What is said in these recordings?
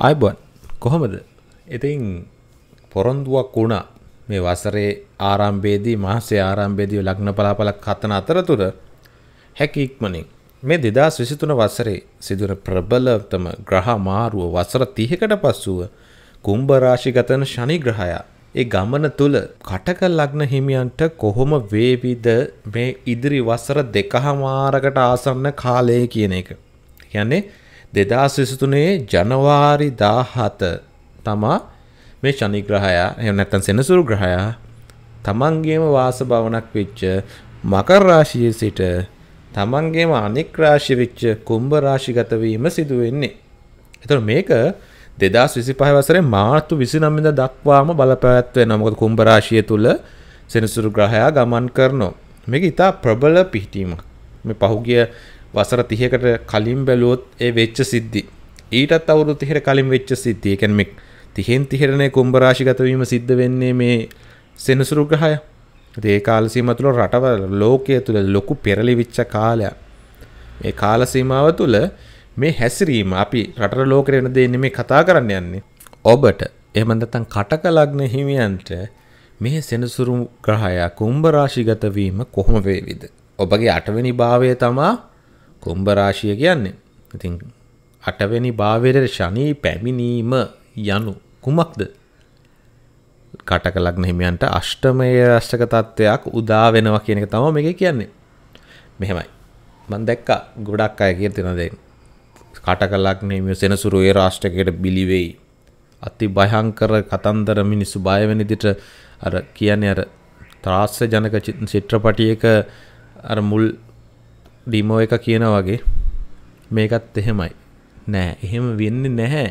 අයිබොන් කොහොමද ඉතින් පොරොන්දුවක් වුණා මේ වසරේ ආරම්භේදී මාසේ ආරම්භේදී ලග්න පලාපල කතන අතරතුර හැකි ඉක්මනින් මේ දෙදස් විසිතුන වසරේ සිදුර ප්‍රබලතම ග්‍රහ මාරුව වසර තිහකට පස්සුව කුම්භරාශිගතන ශනි ග්‍රහයා ඒ ගමන තුළ කටක ලග්න හිමියන්ට කොහොම වේවිද මේ ඉදිරි වසර දෙකහමාරකට ආසන්න කාලය කියන එක. කියන්නේ දෙදස් විසිතුනේ ජනවාරි දාහත තමා මේ ශනිග්‍රහයා එම නැත්තන් සෙනසුරු ග්‍රහයා තමන්ගේම වාස භවනක් වෙච්ච මකර රාශියේ සිට තමන්ගේම අනෙක් රාශිය වෙච්ච කුම්භ රාශිගත වීම සිදු වෙන්නේ. එතකොට මේක 2025 වසරේ මාර්තු 29 වෙනිදා දක්වාම බලපෑත් වෙනවා. මොකද කුම්භ රාශිය තුල සෙනසුරු ග්‍රහයා ගමන් කරනවා. මේක ඉතා ප්‍රබල පිහිටීමක්. මේ පහුගිය වසර 30කට කලින් බැලුවොත් ඒ වෙච්ච සිද්ධි ඊටත් අවුරුදු 30කට කලින් වෙච්ච සිද්ධි ඒ කියන්නේ මේ 30න් 30ටනේ කුම්භ රාශිගත වීම සිද්ධ වෙන්නේ මේ සෙනසුරු ග්‍රහය. ඒ කාල සීමාව තුළ රටවල ලෝකයේ තුළ ලොකු පෙරලිවිච්ච කාලයක්. මේ කාල සීමාව තුළ මේ හැසිරීම අපි රටට ලෝකෙට වෙන දේ නෙමෙයි කතා කරන්න යන්නේ. ඔබට එහෙම නැත්නම් කටක ලග්න හිමියන්ට මේ සෙනසුරු ග්‍රහය කුම්භ රාශිගත වීම කොහොම වේවිද? ඔබගේ අටවෙනි භාවය තමයි කුම්භ රාශිය කියන්නේ. ඉතින් අටවැනි භාවයේ ශනි පැමිණීම යනු කුමක්ද? කටක ලග්න හිමියන්ට අෂ්ටමය අෂ්ටක තත්වයක් උදා වෙනවා කියන එක තමයි මේකේ කියන්නේ. මෙහෙමයි. මම දැක්කා ගොඩක් අය කියන දෙන දේ. කටක ලග්න හිමිය සෙනසුරු ඒ රාෂ්ටකයට බිලි වෙයි. අති භයංකර කතන්දර මිනිස්සු බය වෙන විදිහට අර කියන්නේ අර ත්‍රාස්‍ය ජනක චිත්‍රපටයක අර මුල් ඩිමෝ එක කියන වගේ මේකත් එහෙමයි නෑ එහෙම වෙන්න නැහැ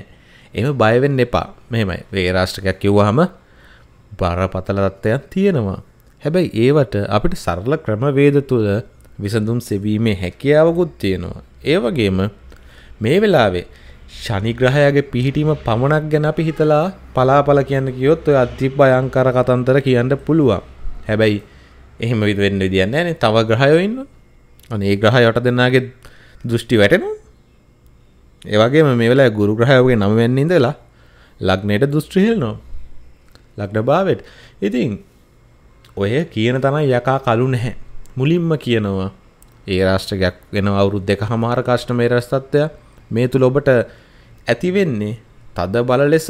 එම බයවෙන්න එපා මෙමයි වේරාෂ්ටකයක් කිව්වහම බරපතලත්වයක් තියෙනවා හැබැයි ඒවට අපිට සරල ක්‍රමවේද තුළ විසඳුම් සෙවීමේ හැකියාවකුත් තියෙනවා ඒවගේම මේ වෙලාවේ ශනිග්‍රහයගේ පිහිටීම පමණක් ගැන අපි හිතලා පලාපල කියන්න කියොත් ඔය අධි භයංකර කතන්තර කියන්න පුළුවන් හැබැයි එහෙම විද වෙන්න විදියන්නේ නැහැ නේ තව ග්‍රහයෝ ඉන්නවා අනේ ග්‍රහ යට දෙන්නගේ දෘෂ්ටි වැටෙන ඒවගේ මේවලා ගුරු ග්‍රහයෝගේ නම වෙන්න ඉඳලා ලග්නයට දෘෂ්ටිහෙල්නවා ලග්න භාවයට ඉතින් ඔය කියන තමයි යකා කලු නැහැ මුලින්ම කියනවා ඒ රාෂ්ට්‍රයක් වෙන අවුරුද් දෙක හමාර කාශ්ට මේ රස්තත්වය මේ තුළ ඔබට ඇතිවෙන්නේ තද බල ලෙස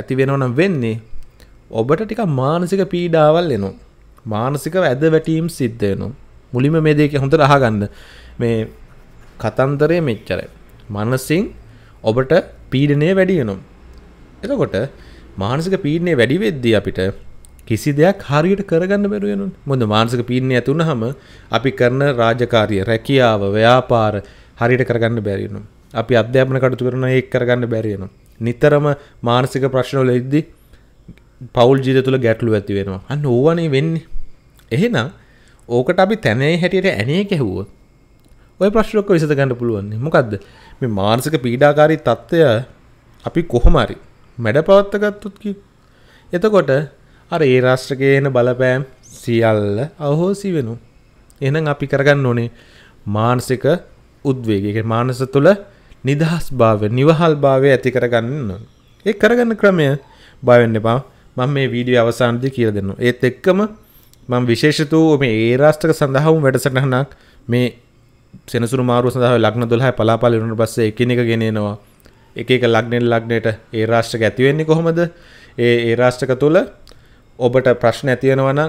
ඇතිවෙනවනම් වෙන්නේ ඔබට ටික මානසික පීඩාවල් එනු මානසික ඇද වැටීම් සිද්ධයනවා මුලිම මේ දෙක හොඳ රහගන්න මේ කතන්දරය මෙච්චරයි මනසින් ඔබට පීඩනය වැඩියනම් එතකොට මානසික පීඩනය වැඩි වෙද්දී අපිට කිසි දෙයක් හරියට කරගන්න බැරුව යනවා. මොඳ මානසික පීඩනය ඇති වුනහම අපි කරන රාජකාරිය, රැකියාව, ව්‍යාපාර හරියට කරගන්න බැරි වෙනවා. අපි අධ්‍යාපන කටයුතු කරන ඒක කරගන්න බැරි වෙනවා. නිතරම මානසික ප්‍රශ්න වලදී පෞල් ජීවිත තුළ ගැටලු ඇති වෙනවා. අන්න ඕවනේ වෙන්නේ. එහෙනම් ඕකට අපි තැනේ හැටියට ඇනේ කැහුවෝ ඔය ප්‍රශ්ලොක්ක විසඳ ගන්න පුළුවන් මොකක්ද මේ මානසික පීඩාකාරී තත්ත්වය අපි කොහොමරි මැඩ පවත්ත ගත්තුත්කි එතකොට අර ඒ රාශ්ට්‍රකයන බලපෑම් සියල්ල අවහෝසි වෙනු එනම් අපි කරගන්න ඕනේ මානසික උද්වේගක මානස තුළ නිදහස් භාව නිවහල් භාවය ඇති කරගන්න ඒ කරගන්න ක්‍රමය බයවෙන්න එපා මම මේ වීඩියෝ අවසානයේදී කියලා දෙන්නම් ඒත් එක්කම මං විශේෂතු මේ ඒ රාස්ටක සඳහාම වැඩසටහනක් මේ සෙනසුරු මාරු සඳහා ලක්න දොල්හයි පලාපල වුණට පස්සේ එකනෙක ගෙනෙනවා එක එක ලක්නෙන් ලක්නයට ඒ රාෂ්ටක ඇතිවෙන්නේ කොහොමද ඒ ඒ රාෂ්ටක තුළ ඔබට ප්‍රශ්න ඇතියෙනවනම්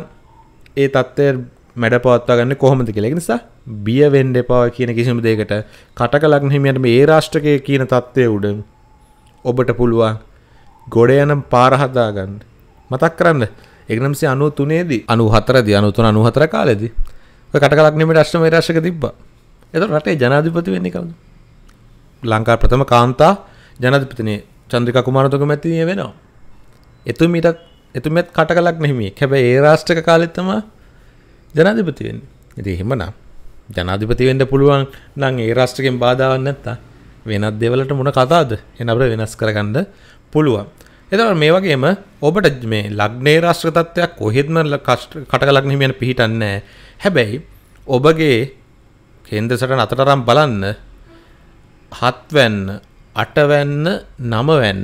ඒ තත්ත්වය මැඩ පවත්වාගන්න කොහොමද කියලා නිසා බිය වෙන්න එපා කියන කිසිම දෙයකට කටක ලග්න හිමියන්ට මේ රාෂ්ටකයේ කියන தත්ත්වයේ උඩ ඔබට පුළුවන් ගොඩ යන පාර හදාගන්න මතක් කරන්න 1993 අනුවතුනේදී අනු හතරදි අනුතුන අනු හතර කාලෙදී කටකලක් නෙමෙයි අෂ්ටම රාශක තිබ්බා. එතකොට රටේ ජනාධිපති වෙන්නේ කවුද? ලංකා ප්‍රථම කාන්තා ජනාධිපතිනේ චන්ද්‍රිකා කුමාරතුංග මැතිණිය වෙනවා. එතුමියට එතුමියත් කටකලක් නෙමෙයි. හැබැයි ඒ රාෂ්ට්‍රක කාලෙත් තමයි ජනාධිපති වෙන්නේ. ඉතින් එහෙමනම් ජනාධිපති වෙන්න පුළුවන් නම් ඒ රාෂ්ට්‍රකෙන් බාධාවක් නැත්තම් වෙනත් දේවල්ට මොන කතාවද? එහෙනම් අපිට වෙනස් කරගන්න පුළුවන්. එතකොට මේ වගේම ඔබට මේ ලග්නේ රාශික තත්ත්වයක් කොහෙත්ම කටක ලග්න හිමියන් පිහිටන්නේ හැබැයි ඔබගේ කේන්ද්‍ර සටහන අතටරම් බලන්න හත්වැන්න අටවැන්න නමවැන්න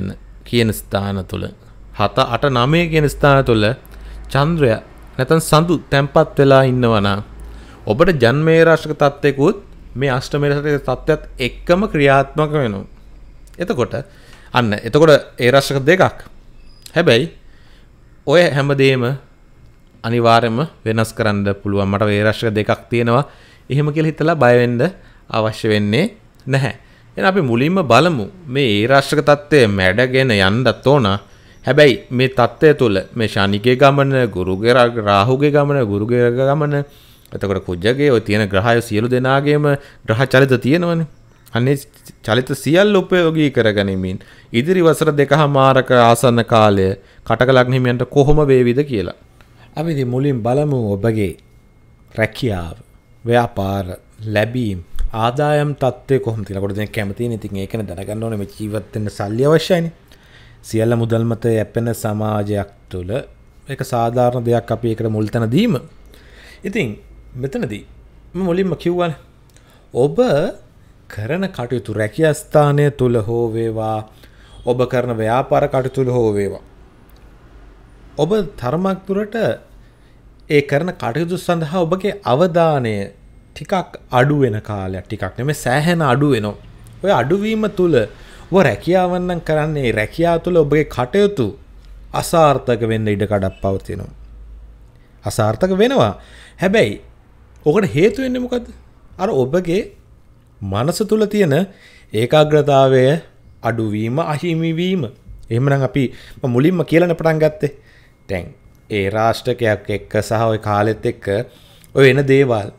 කියන ස්ථාන තුළ හත අට නමය කියන ස්ථාන තුළ චන්ද්‍රය නැතන් සඳු තැන්පත් වෙලා ඉන්නවනා ඔබට ජන්මේ රාශික තත්ත්වයකුත් මේ අෂ්ටමේරට තත්ත්වත් එක්කම ක්‍රියාත්මක වෙනවා එතකොට අන්න එතකොට ඒ රශ්ක දෙකක් හැබැයි ඔය හැමදේම අනිවාර්යම වෙනස් කරන්න පුළුවන් මට ඒ රශ්ක දෙකක් තියෙනවා එහෙම කියලා හිතලා බය වෙන්න අවශ්‍ය වෙන්නේ නැහැ එහෙනම් අපි මුලින්ම බලමු මේ ඒ රශ්ක தත්ත්වය මැඩගෙන යන්නත් ඕන හැබැයි මේ தත්ත්වය තුළ මේ ශනිගේ ගමන ගුරුගේ රාහුගේ ගමන ගුරුගේ ගමන එතකොට කුජගේ ඔය තියෙන ග්‍රහය සියලු දෙනාගේම ග්‍රහ චරිත තියෙනවනේ අනේ චලිත සියල්ල උපයෝගී කරගනිමින් ඉදිරි වසර දෙකහමාරක ආසන්න කාලය කටක ලග්න හිමියන්ට කොහොම වේවිද කියලා. අපි ඉතින් මුලින් බලමු ඔබගේ රැකියාව, ව්‍යාපාර, ලැබීම්, ආදායම් තත්ත්වය කොහොමද කියලා. කොට දැන් කැමතියි නේ. ඉතින් ඒකනේ දැනගන්න ඕනේ මේ ජීවත් වෙන්න සල්ලි අවශ්‍යයිනේ. සියල්ල මුදල් මත යැපෙන සමාජයක් තුළ ඒක සාධාරණ දෙයක් අපි ඒකට මුල් තැන දීම. ඉතින් මෙතනදී මම මුලින්ම කිව්වනේ ඔබ කරන කටයුතු රැකිය ස්ථානය තුළ හෝ වේවා ඔබ කරන ව්‍යාපාර කටතුළ හෝ වේවා. ඔබ තර්මක්තුරට ඒ කරන කටයුතු සඳහා ඔබගේ අවධානය ටිකක් අඩුවෙන කාලයක් ටිකක් නෙම සෑහැන අඩුවෙනවා. ඔය අඩුවීම තුළ ඔ රැකියාවන්නම් කරන්නේ රැකයා තුළ ඔබගේ කටයුතු අසාර්ථක වෙන්න ඉඩකඩක් පවතිනවා. අසාර්ථක වෙනවා හැබැයි ඕකට හේතුවෙන්න මොකද අර ඔබගේ මනස තුළ තියෙන ඒකාග්‍රතාවය අඩුවීම අහිමිවීම එහමනම් අපි මුලින්ම කියලන පටන් ගත්තේ තැන් ඒ රාෂ්ටකයක් එක්ක සහ ඔය කාලෙත් එක්ක ඔය එන දේවල්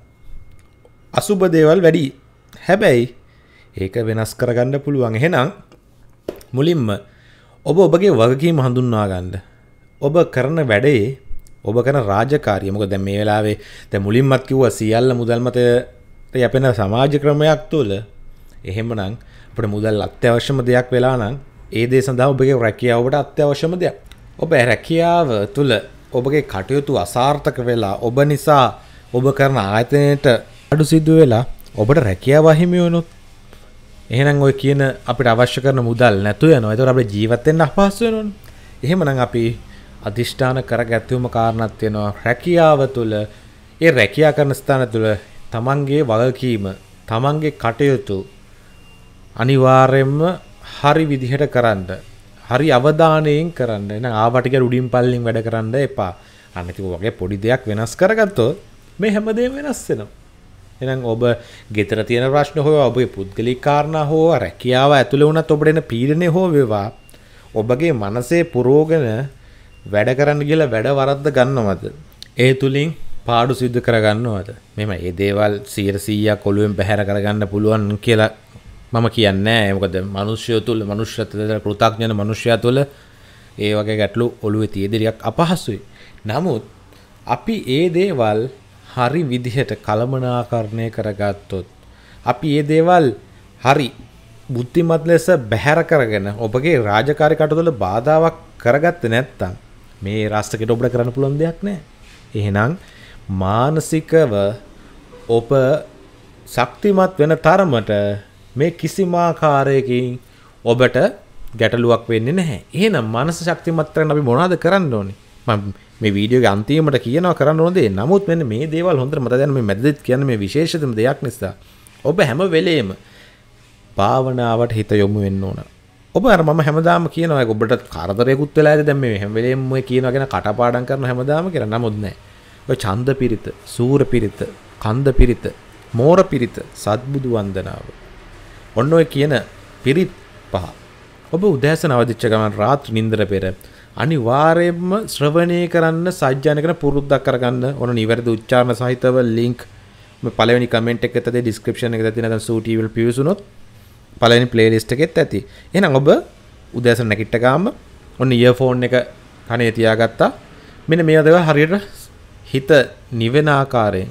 අසුබ දේවල් වැඩි හැබැයි ඒක වෙනස් කරගන්න පුළුවන් එහෙනම් මුලින්ම ඔබ ඔබගේ වගකීම හඳුන්වා ගන්න ඔබ කරන වැඩේ ඔබ කරන රාජකාරිය මොකද දැන් මේ වෙලාවේ දැන් මුලින්මත් කිව්වා සියල්ල මුදල්මත යැපෙන සමාජ ක්‍රමයක් තුළ එහෙම නං අපට මුදල් අත්‍යවශ්‍යම දෙයක් වෙලා නම් ඒ දේ සඳහා ඔබගේ රැකියාවට අත්‍යවශ්‍යම දෙයක් ඔබ රැකියාව තුළ ඔබගේ කටයුතු අසාර්ථක වෙලා ඔබ නිසා ඔබ කරන ආයතනයට අඩු සිද්ධ වෙලා ඔබට රැකියාව අහිමියුණුත් එහෙනම් ඔය කියන අපිට අවශ්‍ය කරන මුදල් නැතු යනවා එතකොට අපේ ජීවිතෙන් අපහසු වෙනවනේ එහෙමනම් අපි අධිෂ්ඨාන කරගැතුම කාරණාවක් තියෙනවා රැකියාව තුළ ඒ රැකියා කරන ස්ථාන තුළ තමන්ගේ වගකීම තමන්ගේ කටයුතු අනිවාර්යෙන්ම හරි විදිහට කරන්න හරි අවධානයෙන් කරන්න එන ආවටික උඩින් පල්ලින් වැඩ කරන්න එපා අන්නතික වගේ පොඩි දෙයක් වෙනස් කරගත්තෝ මේ හැමදේම වෙනස් වෙනවා එහෙනම් ඔබ ගෙතර තියෙන ප්‍රශ්න හෝ ඔබේ පුද්ගලික කාරණා හෝ රැකියාව ඇතුළේ වුණත් ඔබට එන පීඩනය හෝ වේවා ඔබගේ මනසේ පුරෝගෙන වැඩ කරන්න කියලා වැඩ වරද්ද ගන්නවද ඒ තුලින් පාඩු සිද්ධ කරගන්නවද මෙම ඒ දේවල් සීරසීය කොළුවෙන් පැහැර කරගන්න පුළුවන් කියලා මම කියන්න මොකද මනුෂ්‍යය තුළ මනුෂ්‍යතද පෘතාඥන මනුෂ්‍යය තුළ ඒ වගේ ගැටලු ඔළුව තියදිරියක් අපහසුයි නමුත් අපි ඒ දේවල් හරි විදිහට කළමනාකරණය කරගත්තොත් අපි ඒ දේවල් හරි බුද්ධිමත් ලෙස බැහැර කරගෙන ඔබගේ රාජකාරි කටතුල බාධාවක් කරගත්ත නැත්තම් මේ රාස්ටකට ඔබට කරන්න පුළොන් දෙයක් නෑ එහෙනම් මානසිකව ඔබ ශක්තිමත් වෙන තරමට මේ කිසිමාකාරයකින් ඔබට ගැටලුවක් වෙන්නේ නැහැ. එහෙනම් මනස ශක්තිමත් කරන්න අපි මොනවද කරන්න ඕනේ? මම මේ වීඩියෝ එකේ අන්තිමට කියනවා කරන්න ඕන දේ. නමුත් මෙන්න මේ දේවල් හොඳට මතක ගන්න මේ මැදදෙත් කියන්නේ මේ විශේෂතම දෙයක් නිසා. ඔබ හැම වෙලේම භාවනාවට හිත යොමු වෙන්න ඕන. ඔබ අර මම හැමදාම කියනවා ඔබට කරදරයකුත් වෙලා ඇති දැන් මේ හැම වෙලේම ඔය කියනවා ගැන කටපාඩම් කරන හැමදාම කියලා. නමුත් නෑ. ඔය ඡන්ද පිරිත, සූර පිරිත, කන්ද පිරිත, මෝර පිරිත, සත්බුදු වන්දනාව. ඔන්න ඔය කියන පිරිත් පහ. ඔබ උදෑසන අවදිච්ච ගමන් රාත්‍රී නිින්දර පෙර අනිවාර්යයෙන්ම ශ්‍රවණය කරන්න සජ්ජායන කරන පුරුද්දක් කරගන්න ඕන නිවැරදි උච්චාරණ සහිතව ලින්ක් මේ පළවෙනි කමෙන්ට් එකක තද ඩිස්ක්‍රිප්ෂන් එකේ තියෙන දැන් සූටි වල පිවිසුනොත් පළවෙනි ප්ලේලිස්ට් එකෙත් ඇති. එහෙනම් ඔබ උදෑසන නැගිට්ට ගාම ඔන්න ඉයර්ෆෝන් එක කනේ තියාගත්තා. මෙන්න මේවා දේවල් හරියට හිත නිවෙන ආකාරයෙන්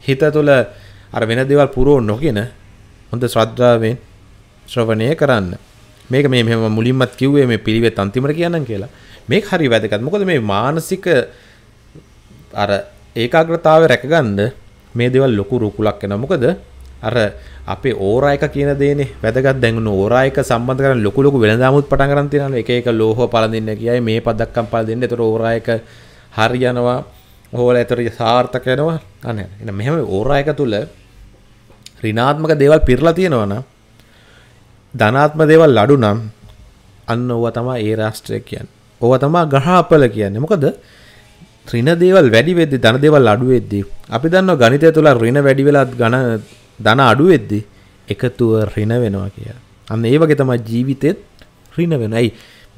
හිත තුළ අර වෙන දේවල් පුරව නොගෙන හොඳ ශ්‍රද්ධාවෙන් ශ්‍රවණය කරන්න. මේක මේ මෙහෙම මුලින්මත් කිව්වේ මේ පිළිවෙත් අන්තිමට කියන්නම් කියලා. මේක හරි වැදගත්. මොකද මේ මානසික අර ඒකාග්‍රතාවය රැකගන්න මේ දේවල් ලොකු රුකුලක් වෙනවා. මොකද අර අපේ ඕරා එක කියන දේනේ වැදගත් දැන් උන ඕරා එක සම්බන්ධ කරන් ලොකු ලොකු වෙළඳාමුත් පටන් ගන්න තියෙනවා. එක එක ලෝහ පළඳින්න කියයි මේ පදක්කම් පළඳින්න. ඒතර ඕරා එක හරියනවා. හෝල ඇතර සාර්ථකයනවා අන්න එ මෙහම ඕරා එක තුළ රිනාත්මක දේවල් පිරලා තියෙනවන ධනාත්ම දේවල් ලඩු නම් අන්න ඕව තමා ඒ රාස්ට්‍රය කියන් ඕව තමා ගහපල කියන්නේ මොකද ත්‍රින දේවල් වැඩි වෙද්දි ධන දේවල් අඩු වෙද්දි අපි දන්නවා ගණිතය තුළ ඍණ වැඩි වෙලා ඝන ධන අඩු වෙද්දි එකතුව ඍණ වෙනවා කියලා. අන්න ඒ වගේ තමයි ජීවිතෙත් ඍණ වෙනවා. ඇයි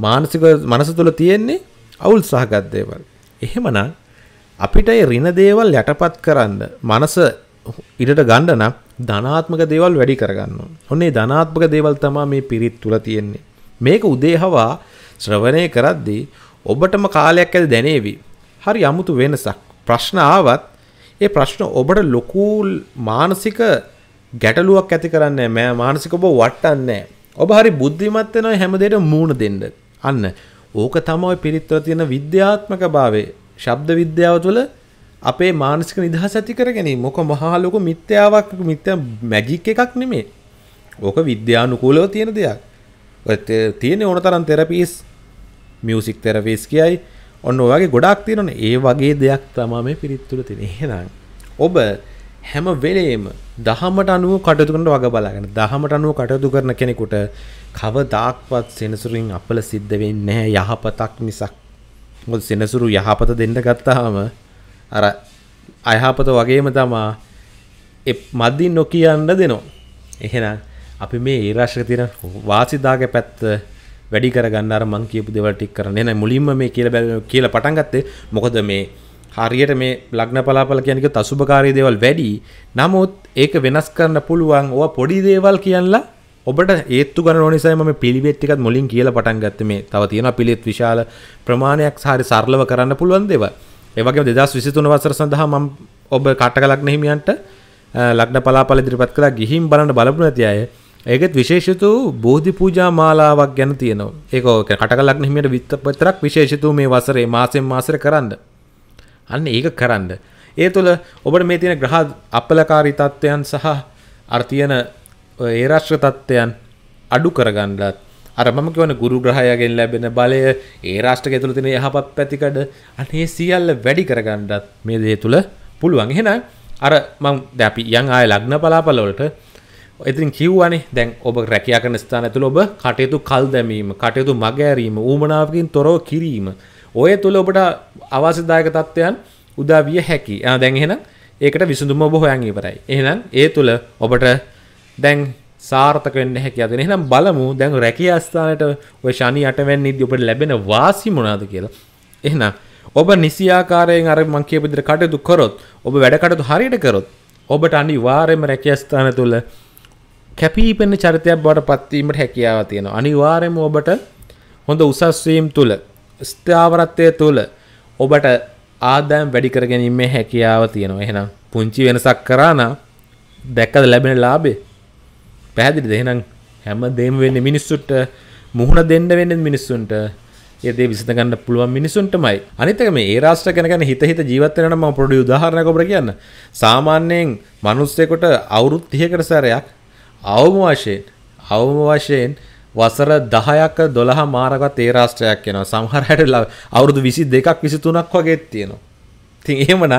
මානසික මනස තුළ තියෙන්නේ අවුල් සහගත දේවල්. එහෙමනම් අපිට රින දේවල් යටපත් කරන්න මනස ඉඩට ගණ්ඩන ධනාත්මක දේවල් වැඩි කරගන්න. ඔන්නේ ධනාත්මක දේවල් තමා මේ පිරිත් තුළ තියෙන්නේ. මේක උදේහවා ශ්‍රවණය කරද්දී ඔබටම කාලයක් ඇද දැනේවි. හරි අමුතු වෙනසක්. ප්‍රශ්න ආවත් ඒ ප්‍රශ්න ඔබට ලොකූල් මානසික ගැටලුවක් ඇති කරන්නේ මෑ මානසික ඔබ වට්ටන්නේ. ඔබ හරි බුද්ධිමත් වෙනවා හැමදේට මූණ දෙන්න. අන්න ඕක තමයි පිරිත්වල තියෙන විද්‍යාත්මක භාවය. ශබ්ද විද්‍යාව තුළ අපේ මානසික නිදහස ඇති කර ගැනීම මොක මහා ලොකු මිත්‍යාවක් මිත්‍යා මැජික් එකක් නෙමේ. ඕක විද්‍යානුකූලව තියෙන දෙයක්. තියෙන ඕන තරම් තෙරපීස් මියුසික් තෙරපීස් කියයි ඔන්න ඔයගේ ගොඩක් තියෙනවනේ. ඒ වගේ දෙයක් තමයි මේ පිරිත් තුළ තියෙන. එහෙනම් ඔබ හැම වෙලේම දහමට අනුව කටයුතු කරන වග බලාගෙන දහමට අනුව කටයුතු කරන කෙනෙකුට කවදාක්වත් සෙනසුරින් අපල සිද්ධ වෙන්නේ නැහැ යහපතක් මිසක් මොද සෙනසුරු යහපත දෙන්න ගත්තාම අර අයහපත වගේම තමා මදදි නොකියන්න දෙනවා. එහෙනම් අපි මේ ඒරාශ්ක තින වාසිදාග පැත්ත වැඩි කරගන්න මං කියපු දෙවටික් කරන න මුලින්ම මේ කියල බැල කියල පටන්ගත්තේ මොකද මේ හරියට මේ ලග්න පලාපල කියනක තසුභකාරය දේවල් වැඩි නමුත් ඒක වෙනස් කරන්න පුළුවන් ඕ පොඩි දේවල් කියන්නලා ඔබට ඒත්තු ගන නිසාම පිළිවෙත්තිකත් මුලින් කියල පටන් ගත්ත මේ තව තියෙන පිළිත් විශාල ප්‍රමාණයක් සහරි සරලව කරන්න පුළුවන් දෙව ඒවගේ දෙදස් විසිතුන වසර සඳහා මම ඔබ කට්ට ලක්න හිමියන්ට ලක්න පලාපල දිරිපත් කලා ගිහිම් බලන්න බලපු නැති අය ඒකත් විශේෂතු බෝධි පූජා මාලාවක් ගැන තියෙනවා ඒක කටක ලක්න හිමියට විත්තපතරක් විශේෂතු මේ වසරේ මාසෙන් මාසර කරන්න අන්න ඒක කරන්න ඒ තුළ ඔබට මේ තියෙන ග්‍රහ අපලකාරී තත්ත්වයන් සහ අර්තියන ඒ රාශ්‍ර තත්ත්වයන් අඩු කරගන්නලත් අර මම කියවන ගුරු ග්‍රහයගෙන් ලැබෙන බලය ඒ රාෂ්ට්‍රක තුළ තින යහපත් පැතිකඩ අනේ සියල්ල වැඩි කරගණ්ඩත් මේ දේ තුළ පුළුවන් එහෙන අර මං දැපි යන් ආය ලග්න පලාපලොලට ඉතින් කිව්වනේ දැන් ඔබ රැකයා කරන ස්ථාන ඇතුළ ඔබ කටයුතු කල් දැමීම කටයුතු මගෑරීම ඌමනාවකින් තොරව කිරීම ඔය තුළ ඔබට අවශ්‍යදායක තත්ත්වයන් උදා විය හැකි දැන් එහෙනම් ඒකට විසඳුම ඔබ හොයන් ඉවරයි එහෙනම් ඒ තුළ ඔබට දැන් සාර්ථක වෙන්න හැකියාව තියෙන. එහෙනම් බලමු දැන් රැකියා ස්ථානයට ඔය ශනි 8 වෙනිදී ඔබට ලැබෙන වාසි මොනවාද කියලා. එහෙනම් ඔබ නිසියාකාරයෙන් අර මං කියපු විදිහට කටයුතු කරොත් ඔබ වැඩ කටයුතු හරියට කරොත් ඔබට අනිවාර්යයෙන්ම රැකියා ස්ථාන තුළ කැපිපෙන චරිතයක් බවට පත් වීමට හැකියාව තියෙනවා. අනිවාර්යයෙන්ම ඔබට හොඳ උසස් වීම තුළ ස්ථාවරත්වය තුළ ඔබට ආදායම් වැඩි කර ගැනීමේ හැකියාව තියෙනවා. එහෙනම් පුංචි වෙනසක් කරා නම් දැක්කද ලැබෙන ලාභේ පැහැදිලි දෙහෙනම් හැම දේම වෙන්න මිනිස්සුට මුහුණ දෙන්න වෙන්න මිනිස්සුන්ට ඒදේ විසඳගන්න පුළුවන් මිනිසුන්ටමයි අනිතක මේ ඒ රාෂ්ට්‍ර ගැන හිත හිත ජීවත් වෙනවට මම පොඩි උදාහරණයක් ඔබට කියන්න සාමාන්‍යයෙන් මිනිස්සෙකුට අවුරුදු 30කට සැරයක් අවම වශයෙන් අවම වශයෙන් වසර 10ක 12 මාරකට ඒ රාෂ්ට්‍රයක් යනවා සමහර අයට අවුරුදු 22ක් 23ක් වගේ තියෙනවා ඉතින් එහෙමනම්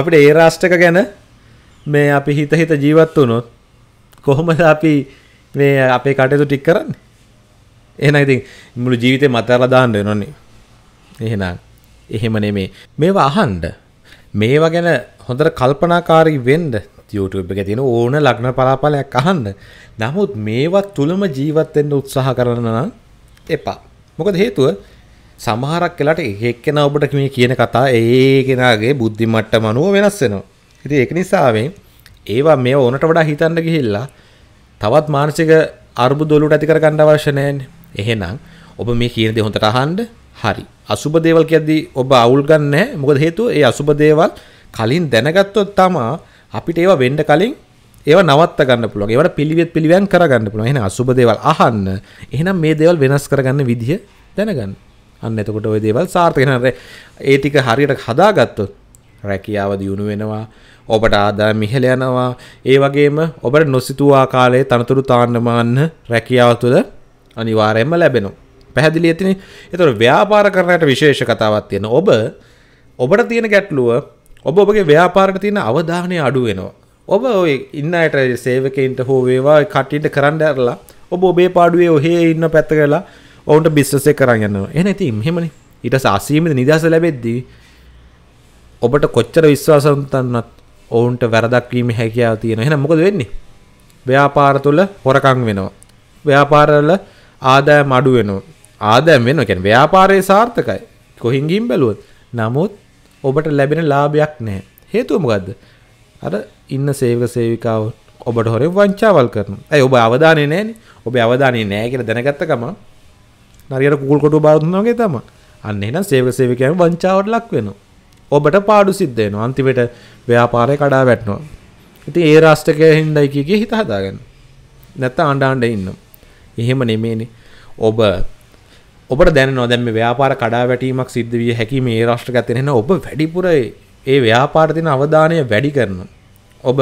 අපිට ඒ රාෂ්ට්‍රක ගැන මේ අපි හිත හිත ජීවත් වුණොත් කොහොමද අපි මේ අපේ කටයුතු ටික කරන්නේ? එහෙනම් ඉතින් මුළු ජීවිතේ මතරලා දාන්න වෙනවනේ. එහෙනම් එහෙම නෙමේ. මේවා අහන්න. මේවා ගැන හොඳට කල්පනාකාරී වෙන්න YouTube එකේ තියෙන ඕන ලග්න පලාපලයක් අහන්න. නමුත් මේවා තුලම ජීවත් වෙන්න උත්සාහ කරන නම් එපා. මොකද හේතුව සමහරක් වෙලාට එක්කෙනා ඔබට මේ කියන කතා ඒ කෙනාගේ බුද්ධි මට්ටම අනුව වෙනස් වෙනවා. ඉතින් ඒක නිසා මේ ඒවා මේ ඕනට වඩා හිතන්න ගිහිල්ලා තවත් මානසික අර්බුදවලට ඇති කරගන්න අවශ්‍ය නැහැනේ. එහෙනම් ඔබ මේ කියන දේ හොඳට අහන්න. හරි. අසුබ දේවල් කියද්දී ඔබ අවුල් ගන්න නැහැ. මොකද හේතුව ඒ අසුබ දේවල් කලින් දැනගත්තොත් තමයි අපිට ඒවා වෙන්න කලින් ඒවා නවත්ත ගන්න පුළුවන්. ඒවට පිළිවෙත් පිළිවෙන් කරගන්න පුළුවන්. එහෙනම් අසුබ දේවල් අහන්න. එහෙනම් මේ දේවල් වෙනස් කරගන්න විදිය දැනගන්න. අන්න එතකොට ওই දේවල් සාර්ථක වෙනවා. ඒ ටික හරියට හදාගත්තොත් රැකියාව දියුණු වෙනවා. ඔබට ආදාය මිහල යනවා ඒ වගේම ඔබට නොසිතූ ආකාරයේ තනතුරු තාන්නමාන්න රැකියාව තුළ අනිවාර්යයෙන්ම ලැබෙනවා. පැහැදිලි ඇතිනේ. ඒතකොට ව්‍යාපාර කරන්නට විශේෂ කතාවක් තියෙනවා. ඔබ ඔබට තියෙන ගැටලුව ඔබ ඔබගේ ව්‍යාපාරයට තියෙන අවධානය අඩු වෙනවා. ඔබ ඔය ඉන්න අයට සේවකයින්ට හෝ වේවා කටින්ට කරන්න ඇරලා ඔබ ඔබේ පාඩුවේ ඔහේ ඉන්න පැත්ත කරලා ඔවුන්ට බිස්නස් එක කරන් යනවා. එහෙනම් ඉතින් මෙහෙමනේ. ඊට අසීමිත නිදහස ලැබෙද්දී ඔබට කොච්චර විශ්වාසවන්තන්නත් ඔවුන්ට වැරදක්වීම හැකියාව තියෙන එහෙනම් මොකද වෙන්නේ ව්‍යාපාර තුල හොරකම් වෙනවා ව්‍යාපාරවල ආදායම අඩු වෙනවා ආදායම වෙනවා කියන්නේ ව්‍යාපාරයේ සාර්ථකයි කොහින් ගින් බැලුවොත් නමුත් ඔබට ලැබෙන ලාභයක් නැහැ හේතුව මොකද්ද අර ඉන්න සේවක සේවිකාව ඔබට හොරෙන් වංචාවල් කරනවා ඇයි ඔබ අවධානය නැහැනේ ඔබ අවධානය නැහැ කියලා දැනගත්ත ගමන් හරියට කුකුල් කොටුව බාර දුන්නා වගේ තමයි අන්න එහෙනම් සේවක සේවිකාවන් වංචාවට ලක් වෙනවා ඔබට පාඩු සිද්ධ වෙනවා. අන්තිමට ව්‍යාපාරය කඩා වැටෙනවා. ඉතින් ඒ රාෂ්ටකයේ හින්දායි කිය කිය හිත හදාගන්න. නැත්තම් අඬ අඬ ඉන්නවා. එහෙම නෙමෙයිනේ. ඔබ ඔබට දැනෙනවා දැන් මේ ව්‍යාපාර කඩා වැටීමක් සිද්ධ විය හැකි මේ රාෂ්ටකයත් එන ඔබ වැඩිපුර ඒ ව්‍යාපාරට දෙන අවධානය වැඩි කරනවා. ඔබ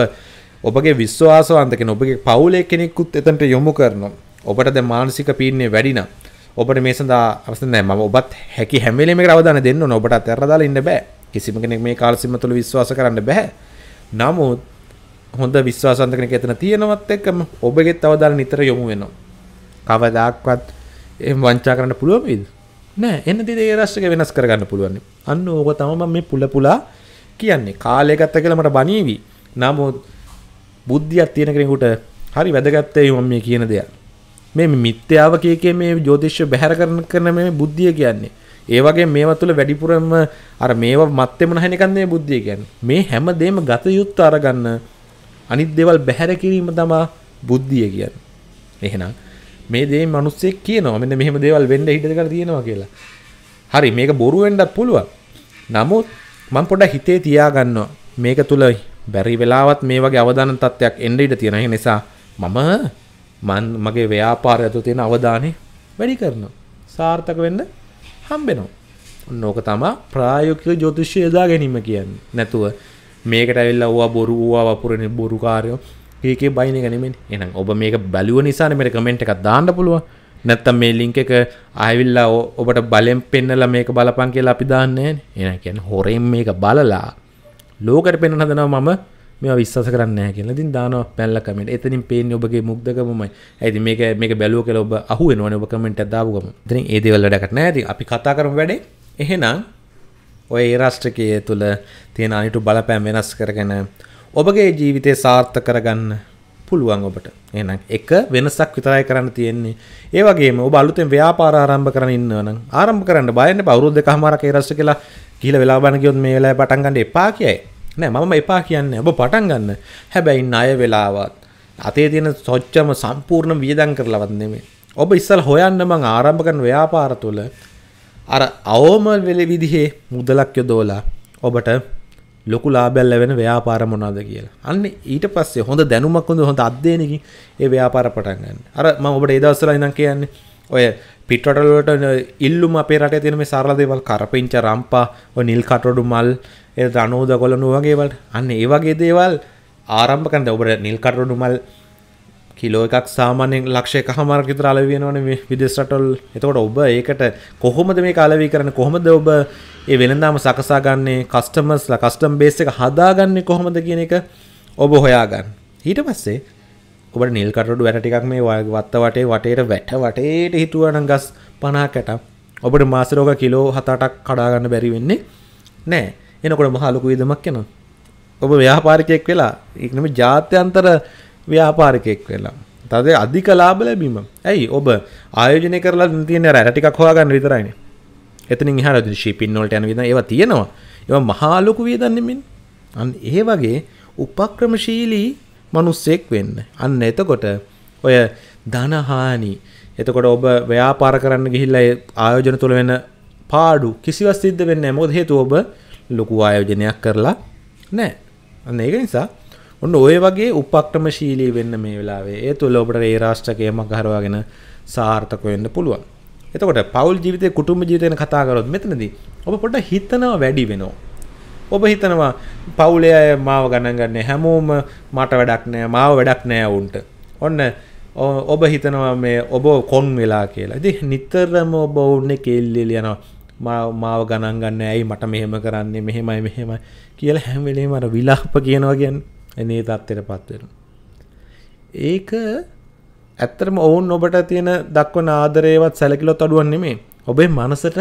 ඔබගේ විශ්වාසවන්ත කෙනෙක් ඔබගේ පවුලේ කෙනෙකුත් එතනට යොමු කරනවා. ඔබට දැන් මානසික පීඩනය වැඩි නම් ඔබට මේ සඳහා අවශ්‍ය නැහැ. මම ඔබත් හැකි හැම වෙලෙම මේකට අවධානය දෙන්න ඕන. ඔබට අතහැරලා දාලා ඉන්න බෑ. කිසිම කෙනෙක් මේ කාල සීම තුළ විශ්වාස කරන්න බෑ. නමුත් හොඳ විශ්වාසවන්ත කෙනෙක් එතන තියෙනවත් එක්කම ඔබගේත් අවධානය නිතර යොමු වෙනවා. කවදාක්වත් එහෙම වංචා කරන්න පුළුවන් වේද? නෑ. එන්න දිදී ඒ රාශියක වෙනස් කරගන්න පුළුවන්. අන්න ඕක තමයි මම මේ පුල පුලා කියන්නේ. කාලය ගත කියලා මට බණීවි. නමුත් බුද්ධියක් තියෙන කෙනෙකුට හරි වැදගත් වෙයි මම මේ කියන දේ. මේ මිත්‍යාව කිය කිය මේ ජ්‍යොතිෂය බැහැර කරන කරන මේ බුද්ධිය කියන්නේ. ඒ වගේ මේවා තුළ වැඩිපුරම අර මේවා මත්තෙම නැහෙන එකක් නෙමෙයි බුද්ධිය කියන්නේ මේ හැමදේම ගත යුත්ත අරගන්න අනිත් දේවල් බැහැර කිරීම තමයි බුද්ධිය කියන්නේ එහෙනම් මේ දේ මිනිස්සෙක් කියනවා මෙන්න මෙහෙම දේවල් වෙන්න හිටද කරලා තියෙනවා කියලා හරි මේක බොරු වෙන්නත් පුළුවන් නමුත් මම පොඩ්ඩක් හිතේ තියාගන්නවා මේක තුල බැරි වෙලාවත් මේ වගේ අවදාන තත්ත්වයක් එන්න ඉඩ තියෙන නිසා මම මන් මගේ ව්‍යාපාරය ඇතුළේ තියෙන අවධානය වැඩි කරනවා සාර්ථක වෙන්න හම්බෙනවා. ඕක තමා ප්‍රායෝගික ජ්‍යොතිෂය යොදා ගැනීම කියන්නේ. නැතුව මේකට ඇවිල්ලා ඕවා බොරු ඕවා වපුරන බොරු කාර්යෝ ඒකේ බයින එක නෙමෙයි. එහෙනම් ඔබ මේක බැලුව නිසානේ මේකට කමෙන්ට් එකක් දාන්න පුළුවන්. නැත්තම් මේ ලින්ක් එක ආවිල්ලා ඔබට බලෙන් පෙන්නලා මේක බලපන් කියලා අපි දාන්නේ නැහැ. එහෙනම් කියන්නේ හොරෙන් මේක බලලා ලෝකෙට පෙන්වන්න හදනවා මම මේ විශ්වාස කරන්න කියලා ඉතින් දානවා පැනලා කමෙන්ට්. එතනින් පේන්නේ ඔබගේ මුග්ධකමමයි. ඇයි මේක මේක බැලුව කියලා ඔබ අහුවෙනවනේ ඔබ කමෙන්ට් එකක් දාපු ගමන්. ඉතින් ඒ දේවල් වැඩකට නැහැ. ඉතින් අපි කතා කරමු වැඩේ. එහෙනම් ඔය ඒ රාෂ්ට්‍රකයේ තුල තියෙන අනිටු බලපෑම් වෙනස් කරගෙන ඔබගේ ජීවිතය සාර්ථක කරගන්න පුළුවන් ඔබට. එහෙනම් එක වෙනසක් විතරයි කරන්න තියෙන්නේ. ඒ වගේම ඔබ අලුතෙන් ව්‍යාපාර ආරම්භ කරන්න ඉන්නවා නම් ආරම්භ කරන්න බය වෙන්න බෑ. අවුරුදු දෙකමාරක ඒ රාෂ්ට්‍ර කියලා ගිහිලා වෙලා බලන්න ගියොත් මේ වෙලාවේ පටන් ගන්න එපා කියයි. නෑ මම එපා කියන්න ඔබ පටන් ගන්න හැබැයි ණය වෙලාවත් අතේ තියෙන සොච්චම සම්පූර්ණ වියදම් කරලවත් නෙමෙයි. ඔබ ඉස්සල් හොයන්න මං ආරම්භ කරන ව්‍යාපාර තුළ අර අවම වෙල විදිහේ මුදලක් යොදෝලා ඔබට ලොකු ලාබැල් ලැබෙන ව්‍යාපාර මොනවාද කියලා. අන්න ඊට පස්සේ හොඳ දැනුමක් හොඳ හොඳ අධ්‍යයනකින් ඒ ව්‍යාපාර පටන් ගන්න. අර මම ඔබට ඒ දවස්වල ඉඳන් කියන්නේ ඔය පිටරටවල වලට ඉල්ලුම අපේ රටේ තියෙන මේ සරල දේවල් කරපිංච රම්පා ඔය නිල් කටොඩු මල් ඒ අනෝද කොළනු වගේවලට අන්න ඒ වගේ දේවල් ආරම්භ කරන්න ඔබට නිල් කටරොඩු මල් කිලෝ එකක් සාමාන්‍යයෙන් ලක්ෂය කහමාරක විතර අලෙවි වෙනවනේ විදේශ රටවල්. එතකොට ඔබ ඒකට කොහොමද මේක අලෙවි කරන්නේ? කොහොමද ඔබ ඒ වෙළඳාම සකසා ගන්නේ? කස්ටමර්ස්ලා කස්ටම් බේස් එක හදාගන්නේ කොහොමද කියන එක ඔබ හොයාගන්න. ඊට පස්සේ ඔබට නිල් කටරොඩු වැට ටිකක් මේ වත්ත වටේ වටේට වැට වටේට හිටුවනම් ගස් 50කට ඔබට මාසෙ රෝග කිලෝ 7-8ක් කඩා ගන්න බැරි වෙන්නේ නැහැ. එනකොට මහා ලොකු විදමක් එනවා. ඔබ ව්‍යාපාරිකයෙක් වෙලා ඒකනම ජාත්‍යන්තර ව්‍යාපාරිකයෙක් වෙලා. තද අධික ලාභ ලැබීම. ඇයි ඔබ ආයෝජනය කරලා තියෙන රැට ටිකක් හොයාගන්න විතරයිනේ. එතනින් ඉහළට ෂිපින් වලට යන විදිහ ඒවා තියෙනවා. ඒවා මහා ලොකු වියදම් නෙමෙයි. අන්න ඒ වගේ උපක්‍රමශීලී මිනිස්සෙක් වෙන්න. අන්න එතකොට ඔය ධනහානි එතකොට ඔබ ව්‍යාපාර කරන්න ගිහිල්ලා ආයෝජන තුල වෙන පාඩු කිසිවක් සිද්ධ වෙන්නේ නැහැ. මොකද හේතුව ඔබ ලොකු ආයෝජනයක් කරලා නෑ අන්න ඒක නිසා ඔන්න ඔය වගේ උපක්‍රමශීලී වෙන්න මේ වෙලාවේ ඒ තුළ ඔබට ඒ රාෂ්ට්‍රකයමක් හරවාගෙන සාර්ථක වෙන්න පුළුවන්. එතකොට පවුල් ජීවිතේ කුටුම්බ ජීවිතේ ගැන කතා කරොත් මෙතනදී ඔබ පොඩ්ඩක් හිතනවා වැඩි වෙනවා. ඔබ හිතනවා පවුලේ අය මාව ගණන් ගන්නේ හැමෝම මට වැඩක් නෑ මාව වැඩක් නෑ උන්ට. ඔන්න ඔබ හිතනවා මේ ඔබ කොන් වෙලා කියලා. ඉතින් නිතරම ඔබ උන්නේ කෙල්ලෙල යනවා. මාව ගණන් ගන්න ඇයි මට මෙහෙම කරන්නේ මෙහෙමයි මෙහෙමයි කියලා හැමවෙලේ මට විලාප කියනවා ගැන් එනේ තත්වයට පත්වෙන. ඒක ඇත්තරම ඔවුන් ඔබට තියෙන දක්වන ආදරේවත් සැලකිලොත් අඩුවන් නෙමේ ඔබේ මනසට